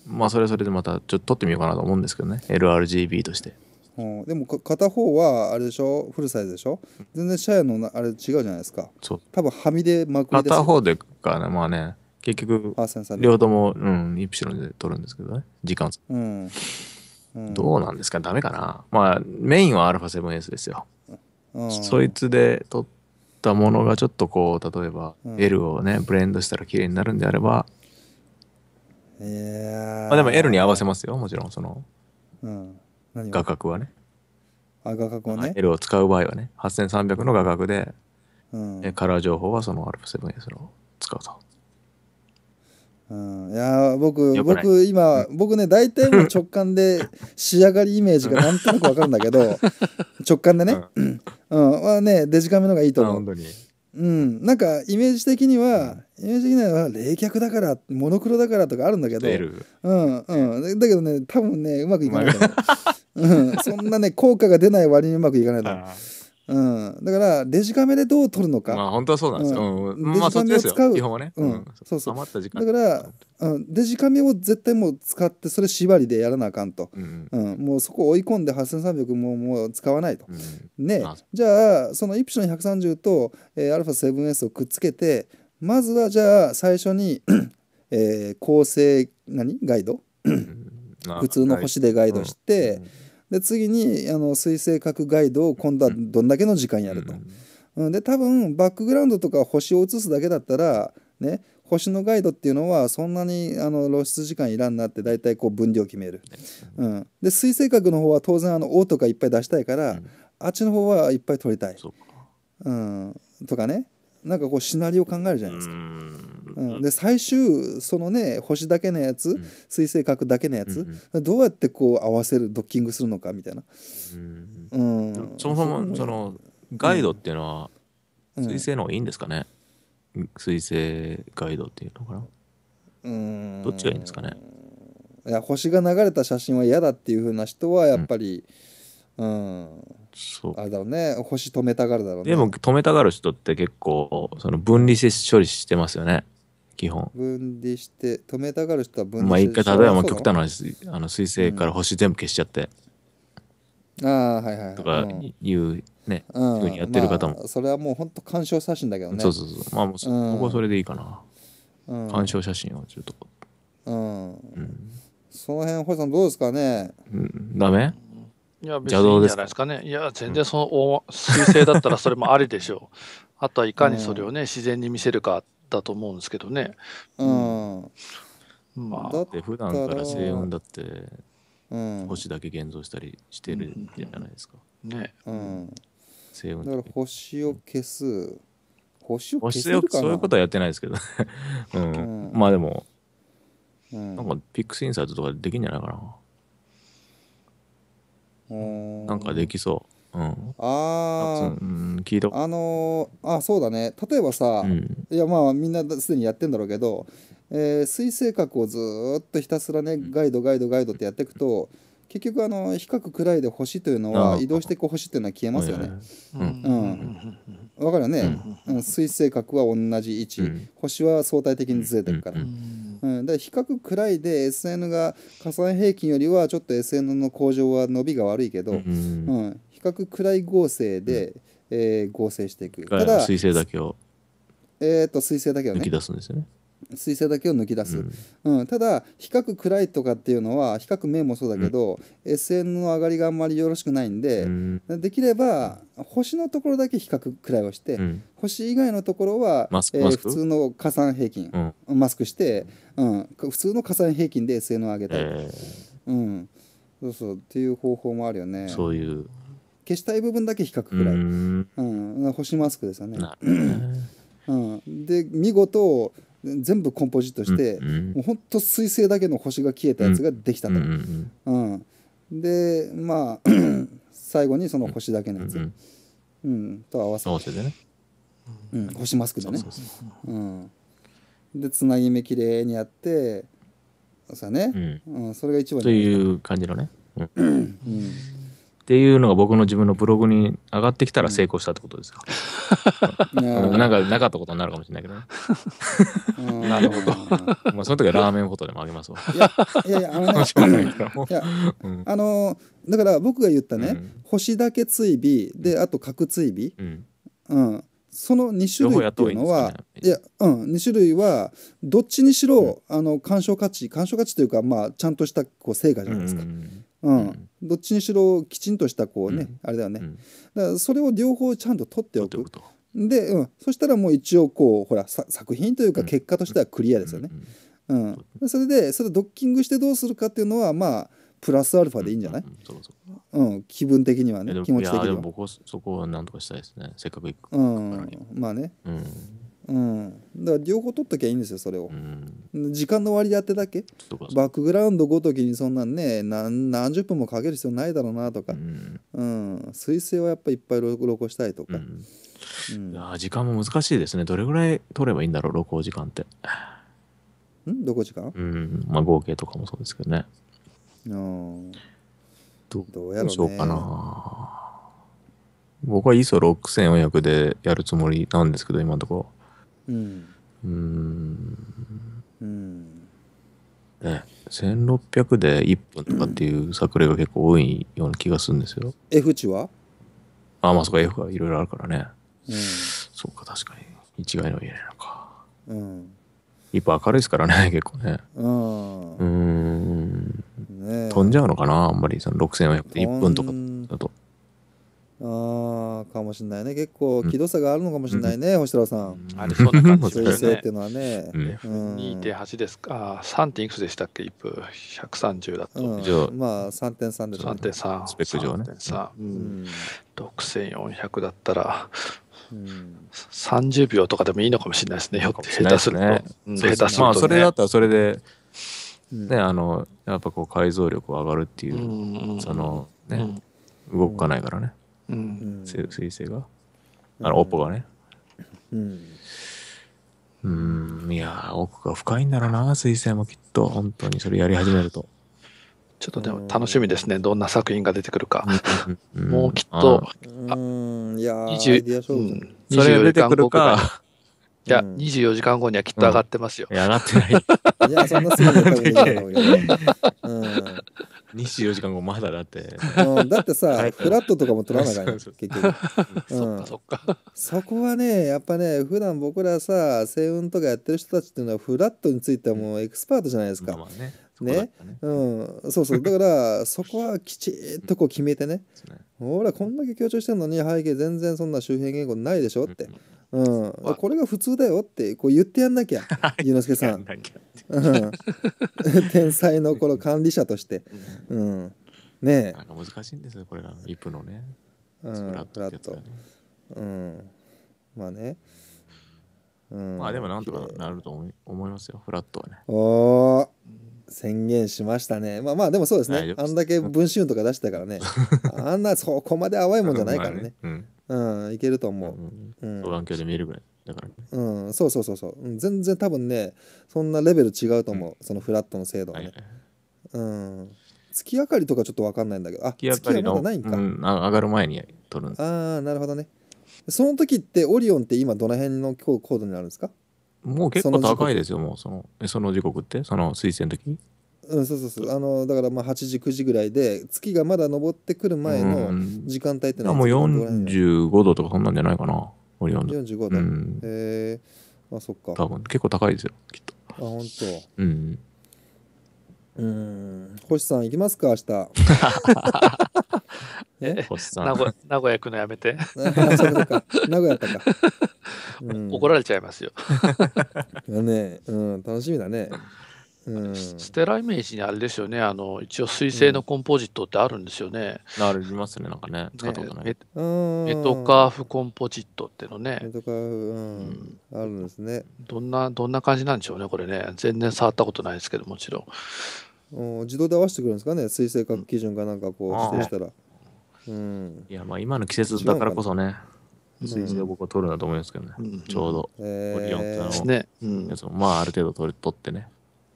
S2: まあそれそれでまたちょっと撮ってみようかなと思うんですけどね LRGB として、
S1: うん、でも片方はあれでしょフルサイズでしょ全然シャアのあれ違うじゃないですかそう多分はみでまくです片方
S2: でかねまあね
S1: 結局、両方
S2: とも、うん、イプシロンで取るんですけどね、時間差。う
S4: ん。うん、どうなんですかダメかな
S2: まあ、メインは α7S ですよ。うん、そいつで取ったものがちょっとこう、例えば、L をね、ブレンドしたら綺麗になるんであれば、まあでも L に合わせますよ、もちろん、その、うん、画角はね。
S1: あ、画角をね。L を
S2: 使う場合はね、8300の画角で、うん、カラー情報はその α7S の使うと。
S1: うん、いや僕僕今、うん、僕ね大体も直感で仕上がりイメージがなんとなく分かるんだけど <laughs> 直感でね、うん、うんうんはねデジカメのがいいと思う。うん、なんかイメージ的には、イメージ的には冷却だからモノクロだからとかあるんだけど、うんうん、だけどね多分ねうまくいかないと思う、<laughs> うん、そんなね効果が出ない割にうまくいかないと思う。うん、だからデジカメでどう撮るのかまあ本当はそうなんですよ、うん、レジカメを使う、まあ、基本はね、うん、
S2: そうそう余った時間
S1: だから、うん、デジカメを絶対もう使ってそれ縛りでやらなあかんと、うんもうそこ追い込んで8300ももう使わないと、ねじゃあそのイプシロン130と、えー、α7S をくっつけてまずはじゃあ最初に <clears throat> えー、構成何ガイド <clears throat> 普通の星でガイドして、で次にあの水性核ガイドを今度はどんだけの時間やると。うん、で多分バックグラウンドとか星を映すだけだったらね星のガイドっていうのはそんなにあの露出時間いらんなって大体こう分量決める、うん、で水性核の方は当然あの O とかいっぱい出したいから、うん、あっちの方はいっぱい撮りたい、うん、とかねなんかこうシナリオ考えるじゃないですか。うん、で最終そのね星だけのやつ、水星核だけのやつ、うん、どうやってこう合わせるドッキングするのかみたいな。うん、
S2: そもそもそのガイドっていうのは、水星の方がいいんですかね、水星ガイドっていうのかな。
S1: うんど
S2: っちがいいんですかね
S1: いや星が流れた写真は嫌だっていうふうな人はやっぱり、うんうんそうあれだろうね星止めたがるだろうねでも
S2: 止めたがる人って結構その分離して処理してますよね基本
S1: 分離して止めたがる人は分まあ一回例えばまあ極端な話あの
S2: 水星から星全部消しちゃって
S1: ああはいはいはいとか
S2: いうね、うんふうにやってる方もま
S1: あそれはもう本当鑑賞写真だけどねそうそうそうま
S2: あもうそうん僕はそれでいいかなうん、鑑賞写真をちょっと
S1: うんうん、
S3: その辺星さんどうですかねうん
S2: ダメいや、別にいいんじゃない
S3: ですかね。いや、全然その、うん、水星だったらそれもありでしょう。あとはいかにそれをね、自然に見せるかだと思うんですけどね。うん。まあ。だって普段から星雲だ
S2: って、うん、星だけ現像したりして
S3: るじゃな
S2: い
S1: ですか。ね。うん。星雲だから星を消す。星
S4: を消す。そういうこ
S2: とはやってないですけど、<laughs> うん、まあでも、うん、なんかピックスインサートとかできんじゃないかな。
S4: な
S2: んかできそう。う
S1: ん、ああ、うん、聞いたあのー、あそうだね例えばさ、うん、いやまあみんなすでにやってんだろうけど、えー、水性核をずっとひたすらねガイドガイドガイドってやっていくと結局あの比較暗いで星というのは移動していく星というのは消えますよね。
S4: うん
S1: うかるよね、うん、水星角は同じ位置、星は相対的にずれてるから。うん、だから比較暗いで SN が加算平均よりはちょっと SN の向上は伸びが悪いけど、うん、比較暗い合成で、え合成していく。ただ水星だけを。えっと水星だけを抜き出すんですよね。彗星だけを抜き出す、うん、うん、ただ比較暗いとかっていうのは比較面もそうだけど、うん、SN の上がりがあんまりよろしくないんで、うん、できれば星のところだけ比較暗いをして、星以外のところは、えー、普通の加算平均、マスクして、うん、普通の加算平均で SN を上げたい、えー、うんそうそうっていう方法もあるよねそういう消したい部分だけ比較暗い、うん星マスクですよね、うん、で見事全部コンポジットして、うん、もうほんと彗星だけの星が消えたやつができたと。うんでまあ <clears throat> 最後にその星だけのやつ、うん、うん、と合わせて、ね、うん、星マスクでね。でつなぎ目きれいにやってさね、うん、うん、それが一番という
S2: 感じのね。うんっていうのが僕の自分のブログに上がってきたら成功したってことですか、<laughs> うん、なんかなかったことになるかもしれないけどね。なるほど。まあその時はラーメンフォトでもあげますわ。いやいやあの、
S1: ね、いや、うん、あのだから僕が言ったね、うん、星だけ追尾であと角追尾、うん、うん、その2種類っていうのは、いやうん2種類はどっちにしろ、あの鑑賞価値鑑賞価値というかまあちゃんとしたこう成果じゃないですか。うんうん、うん、どっちにしろきちんとしたこうね、うん、あれだよね、うん、だからそれを両方ちゃんと取っておくで、うん、そしたらもう一応こうほら作品というか結果としてはクリアですよね、うんそれでそれドッキングしてどうするかっていうのはまあプラスアルファでいいんじゃない、うん気分的にはね気持ち的には僕
S2: はそこはなんとかしたいですねせっかく行
S1: くうんまあね、うんうん、だから両方取っときゃいいんですよそれを、うん、時間の割り当てだけバックグラウンドごときにそんなんね何十分もかける必要ないだろうなとか、うん、彗、星、はやっぱいっぱい録音したいとか、うん
S2: うん、時間も難しいですねどれぐらい取ればいいんだろう録音時間って
S1: んどこ時間うん
S2: まあ合計とかもそうですけどねどどうやろう、ね、どうしようかな僕はいっそ6400でやるつもりなんですけど今のところうんうんね1600で1分とかっていう作例が結構多いような気がするんですよ F 値はあまあそこ F がいろいろあるからね、うん、そうか確かに一概には言えないのかうんぱい明るいですからね <laughs> 結構ねうんうん、ね、飛んじゃうのかなあんまりその6400で1分とかだと
S1: ああ、かもしれないね。結構、気度差があるのかもしれないね、星太さん。
S3: ありそうな感じ <laughs> ですね。っていうのはね。2.8ですか。あ3点いくつでしたっけ、一分。130だと。まあ、3.3です。3.3。スペック上ね。3.3。6400だったら、うん、30秒とかでもいいのかもしれないですね、ひって下手すると。ね、下手するね、まあ、それだったらそれで、ね、
S2: あの、やっぱこう、解像力上がるっていう、その、ね、動かないからね。うん、彗星があの、オっポがね。うん。うん、いや奥が深いんだろうな、水星もきっと。本当にそ
S3: れやり始めると。ちょっとでも楽しみですね、どんな作品が出てくるか。うん、もうきっと、
S1: あ、うん、いやうん、それ出てくるか。
S3: いや、24時間後にはきっと上がってますよ。うん、上がってない。いや、そんなすぐに上がってない。うん <laughs> 24時間後まだだってうん、だってさフラ
S4: ッ
S2: トとかも取らなかった結局、うん、そっか
S1: そこはねやっぱね普段僕らさ星雲とかやってる人たちっていうのはフラットについてはもうエクスパートじゃないですか、まあねね、ね、うん、そうそうだからそこはきちっとこう決めてね、ね、ら、こんだけ強調してんのに背景全然そんな周辺言語ないでしょって、うん、これが普通だよってこう言ってやんなきゃ祐之すさん、ん、<laughs> 天才のこの管理者として、うん、ねえ
S2: 難しいんですよこれが一プの
S1: ねフラット、うん、まあね、うん、まあでもなんとかなると思い思いますよフラットはねああ宣言しましたね。まあまあでもそうですね。あんだけ文春とか出してたからね。<laughs> あんなそこまで淡いもんじゃないからね。ね <laughs> うん、うん、いけると思う。う
S2: ん。で見るぐらい。だ
S1: から、ね、うん、そうそうそうそう。全然多分ね、そんなレベル違うと思う。うん、そのフラットの精度はね。はい、うん。月明かりとかちょっと分かんないんだけど。あ、月明かりのないんか、うん、
S4: 上
S2: がる前に撮る
S1: んです。ああ、なるほどね。その時ってオリオンって今どの辺の高度になるんですかもう結構高いで
S2: すよ、もうその、その時刻って、その推薦の時
S1: うん、そうそうそうあのだからまあ8時9時ぐらいで月がまだ昇ってくる前の時間帯ってのは、うん、もう45
S2: 度とかそんなんじゃないかな俺45
S1: 度、うん、へえあそっか多分結
S2: 構高いですよきっ
S1: とあ本当。うんうん星さん行きますか明日 <laughs> え星さん名古屋名
S3: 古屋行くのやめて <laughs> 名古屋やったか、うん、怒られちゃいますよ、
S1: ねうん、楽しみだねステライ
S3: メージにあれですよね、あの一応、水性のコンポジットってあるんですよね。うん、ありますね、なんかね、使ったことない。ね、メトカーフコンポジットってのね。メトカーフ、うん、うん、あるんですねどんな。どんな感じなんでしょうね、これね。全然触ったことないですけど、もちろ
S1: ん。自動で合わせてくるんですかね、水性核基準かなんかこう指定し
S3: たら。うん、
S2: いや、まあ今の季節だからこそね。水性を僕は取るんだと思いますけどね、うん、ちょうど、えー、オリオンっての、ねうやつも、まあある程度取取ってね。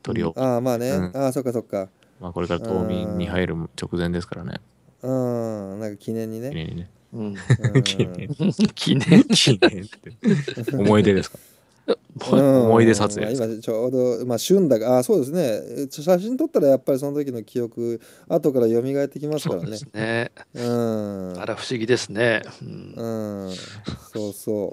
S2: 取りを、うん、
S1: ああまあね、うん、ああそっかそっかまあこれから冬眠に入
S2: る直前ですからね
S1: うんなんか記念にね記念に
S2: ね、う
S4: ん、<laughs> 記念 <laughs> 記念記念って思い出ですか <laughs> 思い出撮影、ま
S1: あ、今ちょうど、まあ、旬だがあそうですね写真撮ったらやっぱりその時の記憶後から蘇ってきますからねそうね、う
S3: ん、あら不思議ですねうん、うん、そうそ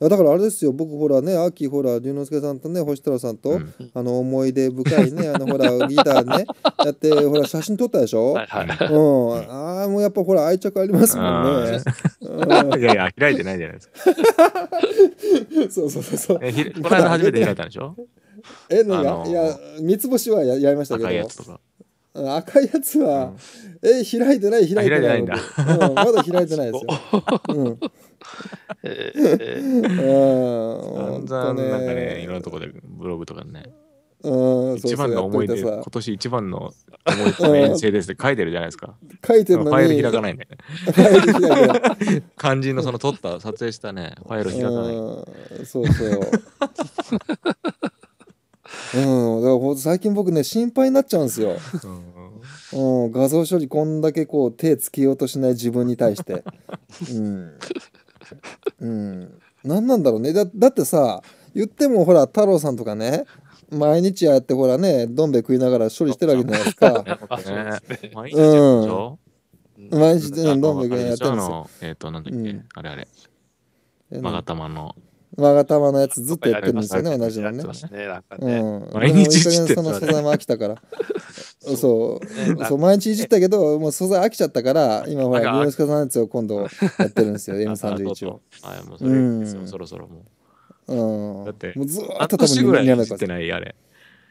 S1: うだからあれですよ僕ほらね秋ほら龍之介さんとね星太郎さんと、うん、あの思い出深いねあのほらギターねやってほら写真撮ったでしょ、はいはい、うん、ああもうやっぱほら愛着ありますもんね、うん、いやい
S2: や開いてないじゃないですか
S1: <laughs> そうそうそうそうひこの間初めて開いたんでしょ <laughs> え、なんか、あのー、いや、三つ星はややりましたけど。赤いやつとか。赤いやつは、うん、え、開いてない、開いてない。ないんだ、うん。まだ開いてないですよ。<laughs> うん。えー、
S2: うん。散々、ね、なんかね、いろんなところでブログとかね。一番の思い出今年一番の思い出の遠征ですって書いてるじゃないですか書いてるのにファイル開かないね肝心のその撮った撮影したねファイル開かないそうそう
S1: <laughs> うんだからほ最近僕ね心配になっちゃうんですよ、うん、画像処理こんだけこう手つけようとしない自分に対して <laughs> うんうん何なんだろうねだだってさ言ってもほら太郎さんとかね毎日やってほらねどんべ食いながら処理してるわけじゃないですか。<laughs> 毎日うん、毎日どんべ食やってるんですよ。
S2: えっ、となんだっけ、あれあれ。まがたまの。
S1: まがたまのやつずっとやってるんですよね同じのね。毎日その素材も飽きたから。そう、そう毎日いじったけど、もう素材飽きちゃったから、今ほら、洋塚さんのやつを今度やってるんですよ、<laughs> M31 を。そろそろもう。うん。だってもうずーっと半多年分ぐらいいじってないあれ。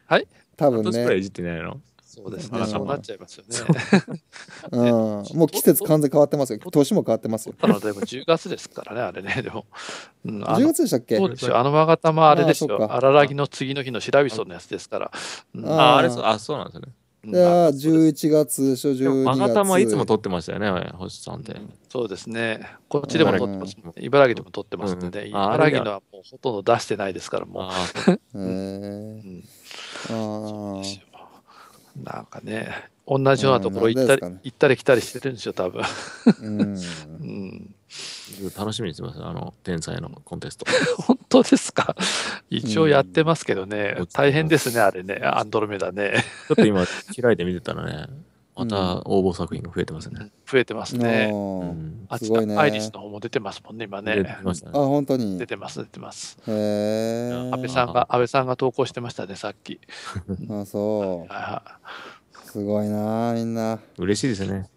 S1: はい多半分年ぐらいいね。じってないのそうですね。そうなっちゃいますよね。<laughs>
S3: うん。もう季節完全
S1: 変わってますよ。年も変わってますよ。あだ、でも
S3: 10月ですからね、あれね。でも、10月でしたっけそうですよ。あの勾玉あれですあよ。か荒らぎの次の日の白磯のやつですから。あああ、れそう、なんですよね。
S4: い
S1: や11月、初で旬、も、1月。マガタマいつも撮
S3: ってましたよね、星さんって。そうですね、こっちでも取ってます、茨城でも取ってますので、うん、茨城のはもうほとんど出してないですから、もう。<laughs> なんかね、同じようなところ行ったりうん、行ったり来たりしてるんですよ、多分うん、うん、楽しみにしてます、あの、天才のコンテスト。<laughs> 本当ですか。一応やってますけどね、うん、大変ですね、あれね、アンドロメダね。ちょっと今、開いて
S2: 見てたらね、
S3: また応
S2: 募作品が増えてますね。
S3: 増えてますね。あすごいね。アイリスの方も出てますもんね、今ね。あ、本当に。出てます、出てます。へえ。安倍さんが、安倍さんが投稿してましたね、さっき。あ、そう。
S1: <laughs> すごいな、みんな。嬉しいですね。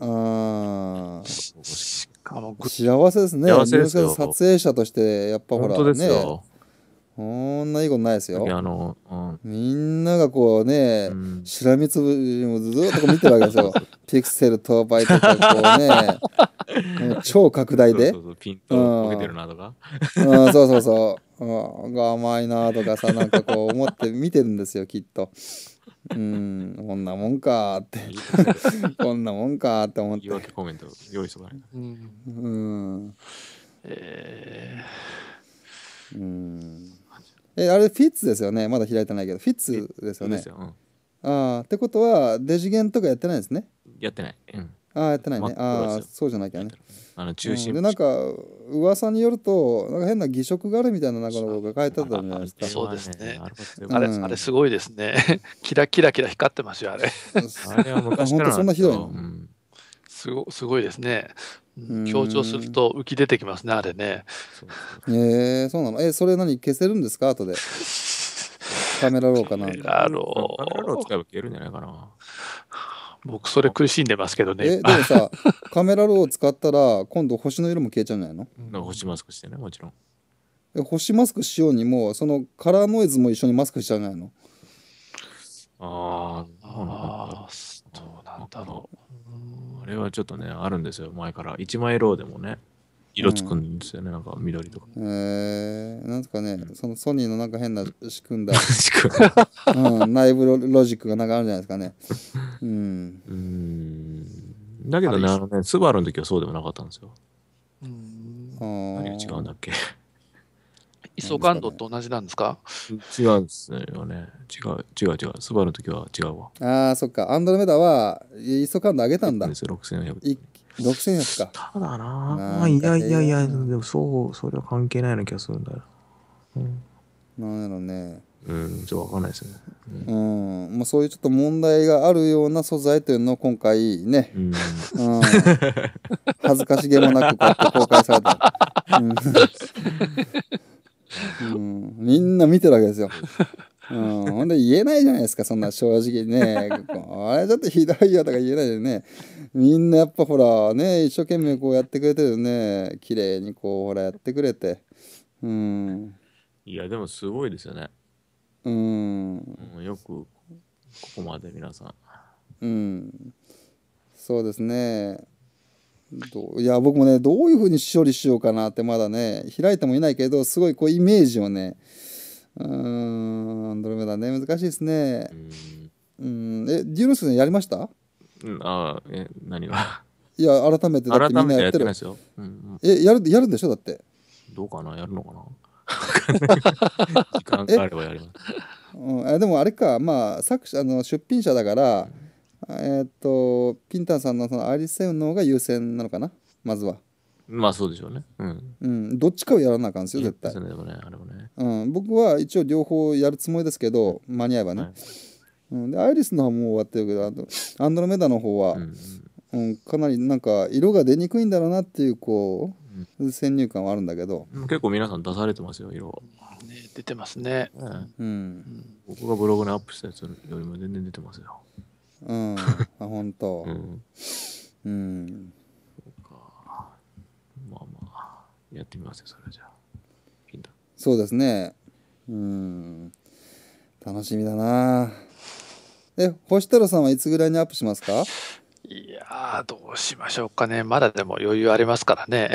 S1: うん。
S3: しかも、
S1: 幸せですね。幸せですよ。撮影者として、やっぱほら、ね。本当ですよ。そんないいことないですよ。あの、うん、みんながこうね、うん、しらみつぶしもずっと見てるわけですよ。<laughs> ピクセル等倍とかこうね、<laughs> 超拡大で。そうそうそううん、そうそうそう。甘いなとかさ、なんかこう思って見てるんですよ、きっと。うん、こんなもんかって <laughs> こんなもんかって思って。言い訳コメント用意しとかね。うん。うん、えー。うんえあれフィッツですよねまだ開いてないけどフィッツですよねですよ、うん、ああってことはデジゲンとかやってないですね
S2: やってない、うん、
S1: ああやってないねああそうじゃなき
S3: ゃねあの中心、うん、でなん
S1: か噂によるとなんか変な偽食があるみたいな中のが書いてあったと思いますそうですねあれ,、あれ
S3: すごいですね <laughs> キラキラキラ光ってますよあれあれは昔から本当そんなひどいの、うんすごすごいですね。強調すると浮き出てきますね、あれね。
S1: えー、そうなのえ、それ何消せるんですか後で。カメラローかなカメラ
S3: ロー使えば消
S2: えるんじゃないかな。僕、それ苦しんでま
S1: すけどね。え、でもさ、<laughs> カメラローを使ったら、今度星の色も消えちゃうんじゃない
S2: の星マスクし
S1: てね、もちろん。星マスクしようにも、そのカラーノイズも一緒にマスクしちゃうんじゃないのあ
S2: あ、そうなんだろう。れはちょっとね、あるんですよ、前か
S1: ら。一枚ローでもね、色つくんですよね、うん、なんか緑とか。へえー、なんすかね、そのソニーのなんか変な仕組んだ、<laughs> うん、内部ロジックがなんかあるんじゃないですか
S3: ね。うん。う
S2: んだけどね、あのね、スバルの時はそうでもなかったんですよ。う
S3: ん。何が違うんだっけイソ磯ンドと同じなんですか
S2: 違うんですよね。違う、違う、違う。スバルの時は違う
S1: わ。ああ、そっか。アンドロメダは、イソ磯ンド上げたんだ。です6400。6400か。ただなあいやいやい
S2: や、でもそう、それは関係ないような気がするんだよ。
S4: うん。
S1: なんやろうね。うん、ちょっとわかんないですね。うん、うん、まあ、そういうちょっと問題があるような素材というのを今回ね、うん、うん、恥ずかしげもなくこうやって公開された。うん、みんな見てるわけですよ。うん、ほんで言えないじゃないですかそんな正直ねあれちょっとひどいよとか言えないでねみんなやっぱほらね一生懸命こうやってくれてるね綺麗にこうほらやってくれてうん
S2: いやでもすごいですよね
S1: うん
S2: よくここまで皆さん
S1: うんそうですねどういや僕もねどういうふうに処理しようかなってまだね開いてもいないけどすごいこうイメージをねうんどれもだね難しいですねうんえデュースやりました
S2: うんああえ何が
S1: いや改めてだってみんなやってるうんえやるやるんでしょだって
S2: どうかなやるのかな
S1: <laughs>
S4: 時間があればやります、
S1: うん、あでもあれかまあ作者あの出品者だから、うんえー、っと、ピンタンさんのそのアリほうが優先なのかなまずは。
S2: まあそうでしょうね。
S1: うん。うん、どっちかをやらなあかんですよ、絶対。ね、でもね、あれもね。うん、僕は一応両方やるつもりですけど、間に合えばね。はい、うん、で、アイリスの方はもう終わってるけど、あと、アンドロメダの方は、うん、うん、かなりなんか、色が出にくいんだろうなっていう、こう、うん、先入観はあるんだけど。
S2: 結構皆さん出されてますよ、色。ね、出てますね。うん。うん、僕がブログにアップしたやつよりも全然出
S3: てますよ。
S1: うん。あ、本当。うん。うん。そうか。まあまあ、やってみますよ、それじゃあ。そうですね。うん。楽しみだな。え、星太郎さんはいつぐらいにアップしますかい
S3: やどうしましょうかね。まだでも余裕ありますからね。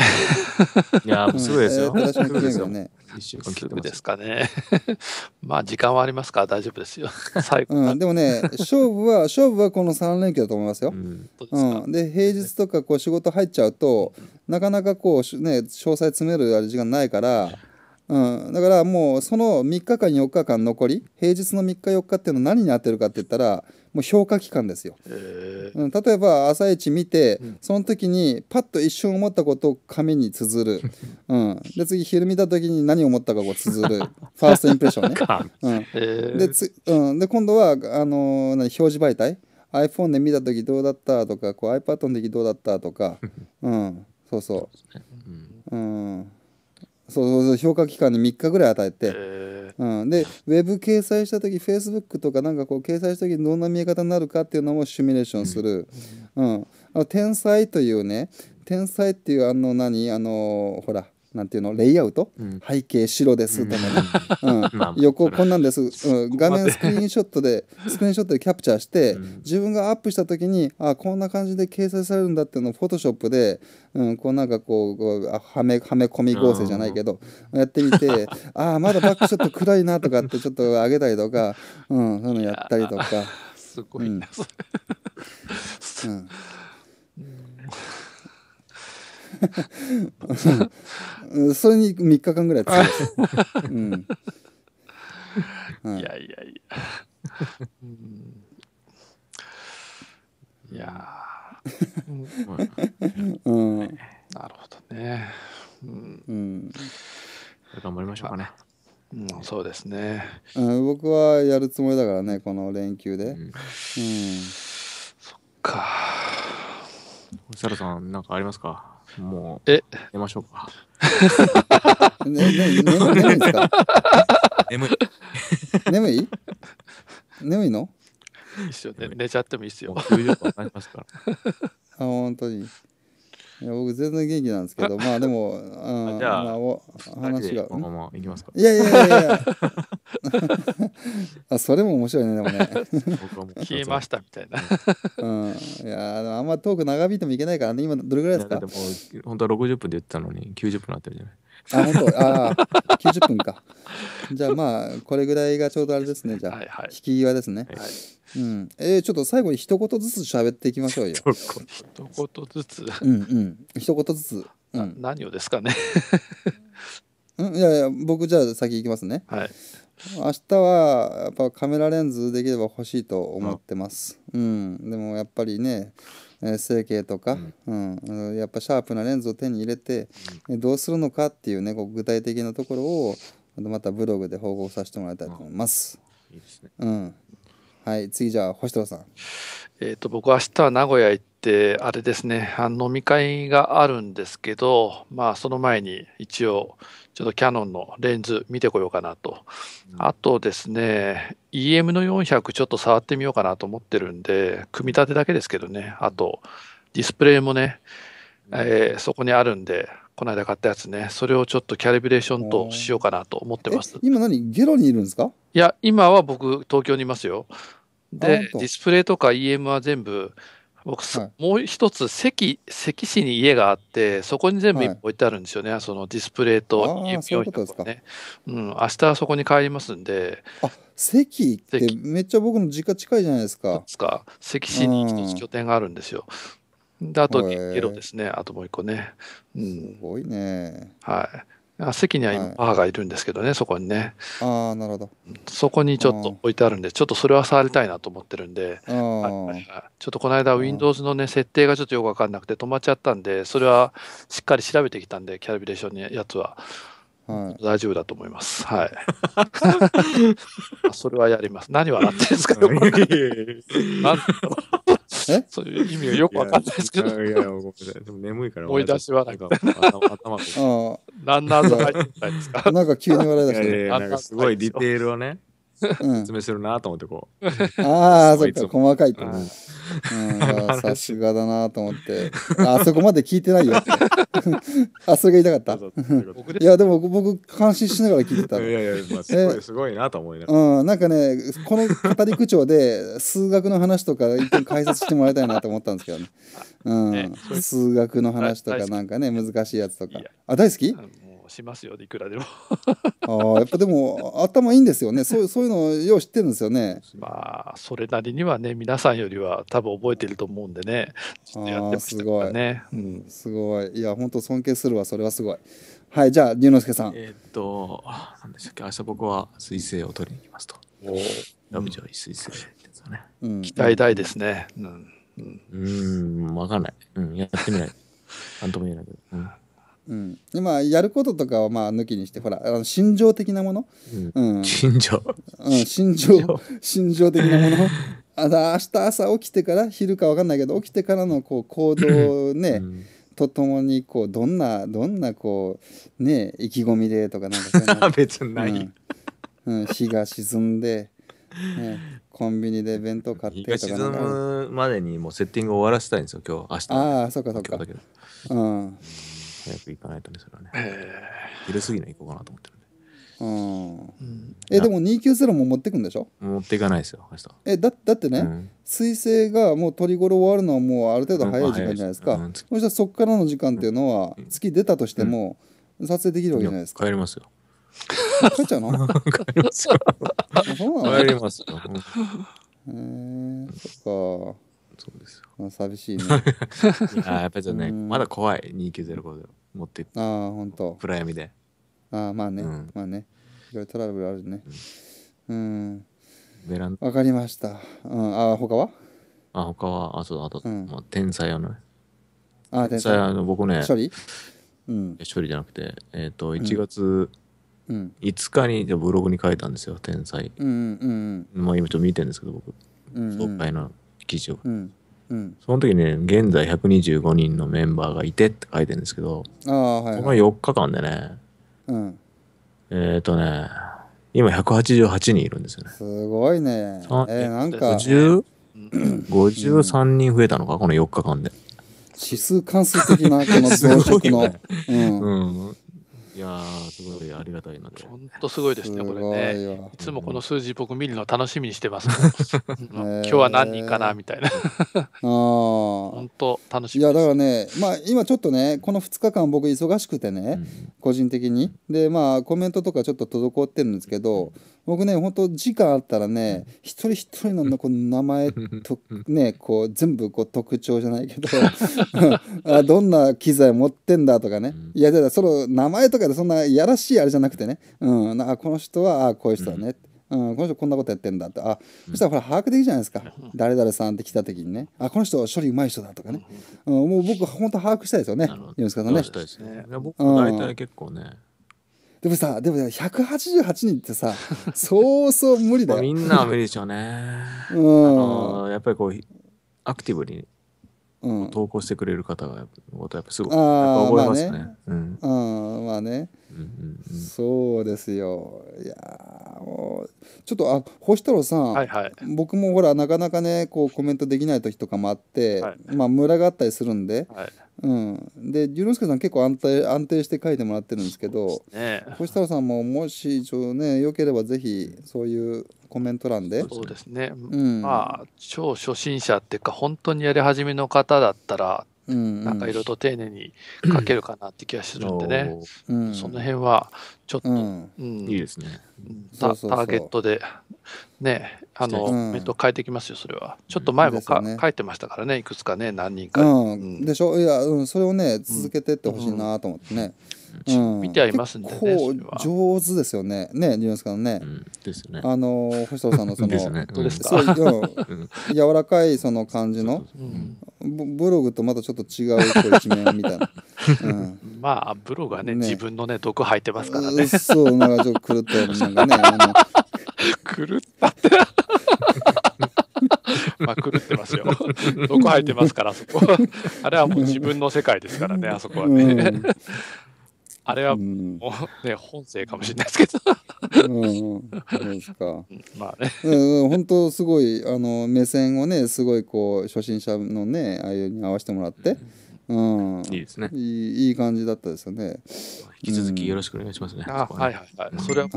S3: いやすごいですよ。えー、ね、1週間切ってますですかね。<laughs> まあ時間はありますから大丈夫ですよ。<laughs>
S1: 最後、うん、でもね勝負は <laughs> 勝負はこの3連休だと思いますよ。うん、うん、で平日とかこう仕事入っちゃうと、なかなかこう、ね、詳細詰める時間ないから。うん、だからもうその3日間4日間残り平日の3日4日っていうのは何に当てるかって言ったらもう評価期間ですよ、
S3: う
S1: ん、例えば朝一見て、うん、その時にパッと一瞬思ったことを紙に綴る、うん、で次昼見た時に何を思ったかを綴る <laughs> ファーストインプレッション
S4: ね、うん、で
S1: つ、うん、で今度はあのー、表示媒体 iPhone で見た時どうだったとかこう iPad の時どうだったとか、うん、そうそう、うんそうそう評価期間に3日ぐらい与えて、えー、うん、でウェブ掲載した時フェイスブックとかなんかこう掲載した時にどんな見え方になるかっていうのもシミュレーションする、うん、うん、あの天才というね天才っていうあの何あのほらなんていうのレイアウト、うん、背景白ですとか、<laughs> 横こんなんです、うん、画面スクリーンショットで <laughs> スクリーンショットでキャプチャーして、うん、自分がアップした時にあこんな感じで掲載されるんだっていうのをフォトショップで、うん、こうなんかこうはめはめ込み合成じゃないけどやってみて <laughs> あまだバックショット暗いなとかってちょっと上げたりとか、うん、そういうのやったりとか。すごいな、んうんそれに3日間ぐらい使てます、う
S3: ん、
S4: い、やいやいや、いや <laughs> うん、
S2: な
S3: るほどね、うん、頑張りましょうかねうん、そうですね、
S1: うん、僕はやるつもりだからねこの連休で、うん、うん、そっか
S2: サルさん、なんかありますか
S1: もう、え寝ましょうか。<laughs>
S4: ね、ね、眠いんですか
S3: <laughs> 眠い。眠い眠いの一緒ね、寝ちゃってもいいっすよ。もう9になりますから。
S1: あ、本当に。いや僕全然元気なんですけど、<laughs> まあでも、あじゃあ、まあ、お話が。このままいきますか。いやいやいやいや。<laughs> あそれも面白いね、でもね。僕はもう消えましたみたいな。うん。いや、ああんまトーク長引いてもいけないからね、今どれぐらいですかでも、
S2: 本当は60分で言ってたのに90分になってるじゃない。
S1: あ、本当、あ90分か。じゃあまあ、これぐらいがちょうどあれですね、じゃあ。はいはい、引き際ですね。はいうん、えー、ちょっと最後に一言ずつ喋っていきましょうよ。一言
S3: ずつ。うんうん。
S1: 一言ずつ。う
S3: ん、何をですかね。
S1: うん、いやいや、僕じゃあ先行きますね。はい。明日はやっぱカメラレンズできれば欲しいと思ってます。うん、うん、でもやっぱりね整形とか、うん、うん、やっぱシャープなレンズを手に入れて、どうするのかっていうねこう具体的なところをまたブログで報告させてもらいたいと思います。いいですね、うんはい次じゃあ星太
S3: さん。えっ、ー、と僕明日は名古屋行ってあれですねあ飲み会があるんですけどまあその前に一応ちょっとキヤノンのレンズ見てこようかなと。あとですね、EM の400ちょっと触ってみようかなと思ってるんで、組み立てだけですけどね、あとディスプレイもね、えー、そこにあるんで、この間買ったやつね、それをちょっとキャリブレーションとしようかなと思ってます。
S1: 今何、ゲロにいるんですか
S3: いや、今は僕、東京にいますよ。で、ディスプレイとか EM は全部、僕、はい、もう一つ関、関市に家があって、そこに全部置いてあるんですよね、はい、そのディスプレイと家病院とかねうううん、明日そこに帰りますんで。あ関って
S1: めっちゃ僕の実家近いじゃないですか。で
S3: すか関市に一つ拠点があるんですよ。で、あと、ゲロですね、あともう一個ね。うん、すごいね。はい。席には今、母がいるんですけどね、はい、そこにね。ああ、なるほど。そこにちょっと置いてあるんで、ちょっとそれは触りたいなと思ってるんで、ちょっとこの間、Windows のね、設定がちょっとよくわかんなくて止まっちゃったんで、それはしっかり調べてきたんで、キャビレーションのやつは。はい、大丈夫だと思います。はい。<laughs> それはやります。何笑ってんですか、ね、<laughs> そういう意味がよくわかんないですけど。いや、ごめんなさい。でも眠いから。思
S4: い出しはなんか、頭が。ランナー入ってたんですか。なんか急に笑い出し
S1: て。す
S2: ごいディテールをね。うん、<laughs> 説明するなと思ってこう。ああ、<laughs> そっか、
S1: 細かいと。<laughs> さすがだなと思って。あそこまで聞いてないよっあ、それが言いたかった。いや、でも僕、感心しながら聞いてた。いやいや、まあ、すごい、す
S2: ごいなと思いながら。
S1: うん、なんかね、この語り口調で、数学の話とか、一回解説してもらいたいなと思ったんですけどね。うん、数学の話とか、なんかね、難しいやつとか。あ、大好き
S3: しますよねいくらでも
S1: <laughs> ああやっぱでも頭いいんですよねそう <laughs> そういうのよう知ってるんですよね
S3: まあそれなりにはね皆さんよりは多分覚えてると思うんでねちょっとやってましねすごい,、うん、すご
S1: いいや本当尊敬するわそれはすごいはいじゃあ龍之介さんえっ
S3: と何でしたっけ
S2: 明日僕は彗星を取りに行きますとおラブジョイ彗星ですね、うん、期待大
S1: ですねうんうん、うん分かんない、うん、やってみない何 <laughs> とも言えないけど、うんうん、今やることとかはまあ抜きにしてほらあの心情的なもの、
S4: うん、うん、心情、
S1: うん、心情心情的なものあ明日朝起きてから昼か分かんないけど起きてからのこう行動ね、うん、とともにこうどんなどんなこうね意気込みでとかなんか
S4: そ <laughs> 別にない、う
S1: んうん、日が沈んで、ね、コンビニで弁当買ってとか日が沈む
S2: までにもうセッティングを終わらせたいんですよ今日明日あ
S1: あそっかそっかうん
S2: 早く行かないとね、それはね。昼過ぎに行こうかなと思ってるんで。う
S1: ん、えでも290も持ってくんでしょ
S2: 持っていかないですよ明日
S1: えだだってね、水星がもう取り頃終わるのはもうある程度早い時間じゃないですか、そしたらそっからの時間っていうのは、月出たとしても撮影できるわけじゃないですか帰りますよ帰っちゃうの帰りますよ帰りますよ、え <laughs> そっかそうですよ。あ寂しいね。あ <laughs> <laughs> やっぱりちょね、まだ怖い、2905持って、ああ、本当。暗闇で。ああ、まあね、うんまあね。いろいろトラブルあるね。うん、ベランわかりました。うん、ああ、他
S2: はあ、他は、あ、そう、あと、うんまあ、天才やね。ああ、天才あの、僕ね、処理うん。処理じゃなくて、えっ、と、1月うん。5日に、じゃブログに書いたんですよ、天才。う
S4: んうん
S2: うんもう今ちょっと見てるんですけど、僕、うん。うん総会の記事を。うんうん、その時ね現在125人のメンバーがいてって書いてるんですけど
S1: あ、はいはい、この
S2: 4日間でね、うん、えっ、ー、とね今188人いるんですよ
S1: ねすごいねえー、なんか
S2: 5 3人増えたのかこの4日間で
S1: 指数関数的なこの増
S2: 殖の、<laughs> ねうん、うん、い
S3: やすごいありがたいなで。本当すごいですね、これね。いつもこの数字、僕見るの楽しみにしてます。<laughs> 今日は何人かなみたいな。
S1: 本
S3: 当楽しみ
S1: いや、だからね、まあ、今ちょっとね、この2日間、僕、忙しくてね、個人的に。で、まあ、コメントとかちょっと滞ってるんですけど、僕ね、本当時間あったらね、一人一人のこの名前と、<laughs> ね、こう、全部こう特徴じゃないけど、<laughs> あどんな機材持ってんだとかね。いや、だからその名前とかでそんなやらしいあれじゃなくてね、うん、あ、この人は、あ、こういう人だね。うん、この人こんなことやってんだってあそしたらほら把握できるじゃないですか、うん、誰々さんって来た時にねあこの人処理うまい人だとかね、うん、もう僕本当把握したいですよね吉んね。ね
S2: 僕大体結構ね、
S1: でもさでも百八十八人ってさそうそう無理だよ <laughs> みんな無
S2: 理でしょうね、
S1: うん、あのや
S2: っぱりこうアクティブにうん、投稿してくれる方がやっぱやっぱすごい
S1: 覚えますね。うん、まあね。そうですよ。いやもうちょっとあ星太郎さん、はいはい、僕もほらなかなかねこうコメントできない時とかもあって、はい、まあムラがあったりするんで、はい、うん、で龍之助さん結構安定安定して書いてもらってるんですけどね、星太郎さんももし一応ねよければぜひそういうコメント欄でそうです
S3: ね、うん、まあ超初心者っていうか本当にやり始めの方だったらなんかいろいろ丁寧に書けるかなって気がするんでね、うん、その辺はちょっと、うんうん、いいですね
S1: ターゲッ
S3: トでねあの、うん、メント変えてきますよそれはちょっと前もか、ね、書いてましたからねいくつかね何人
S1: か、でしょいや、うん、それをね続けてってほしいなと思ってね、うん、見てありますんで、ね、上手ですよね。ね、ジュンスかのね。うん、ですよね。あの星野さんのそのねうん、柔らかいその感じのブログとまたちょっと違う一面みたいな。
S3: まあブログはね自分のね毒入ってますからね。そうなんかちょっ
S1: と狂ったなんかね。
S3: 狂ったって。<laughs> まあ狂ってますよ。毒入ってますから、そこ。あれはもう自分の世界ですからね、あそこはね。あれはもう、ね、本性かもしれないですけど。うん、<laughs>
S1: うん、本当すごい、あの、目線をね、すごいこう、初心者のね、ああいうに合わせてもらって。うん、いいですねいい。いい感じだったですよね。引
S3: き続きよろしくお願いしますね。うん、あはいはいはい。それは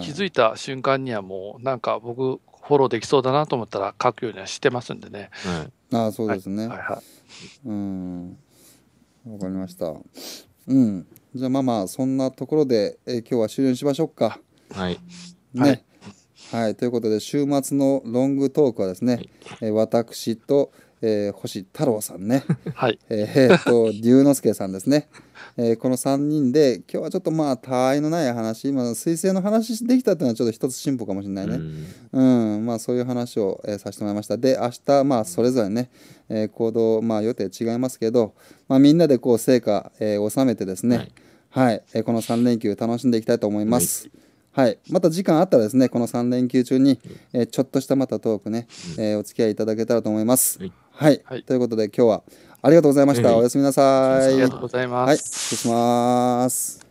S3: 気づいた瞬間にはもう、なんか僕、フォローできそうだなと思ったら書くようにはしてますんでね。
S1: はい、あそうですね。はい、はい、うん。わかりました。うん。じゃあまあまあ、そんなところで、えー、今日は終了しましょうか。はい。ね。はい、はい、ということで、週末のロングトークはですね、はい、えー、私と、えー、星太郎さんね、<laughs> はい、えー、っと、龍之介さんですね、えー、この3人で、今日はちょっとまあ、他愛のない話、今、彗星の話できたっていうのは、ちょっと一つ進歩かもしれないね。うん、うん、まあ、そういう話を、えー、させてもらいました。で、明日、まあ、それぞれね、え行動、まあ、予定違いますけど、まあ、みんなでこう、成果、え収めてですね、はいはい、えー、この3連休楽しんでいきたいと思います。はい、はい、また時間あったらですね、この3連休中に、えー、ちょっとしたまたトークね、えー、お付き合いいただけたらと思います。はい、はい、ということで今日はありがとうございました。おやすみなさい。ありがとうございます。はい、失礼します。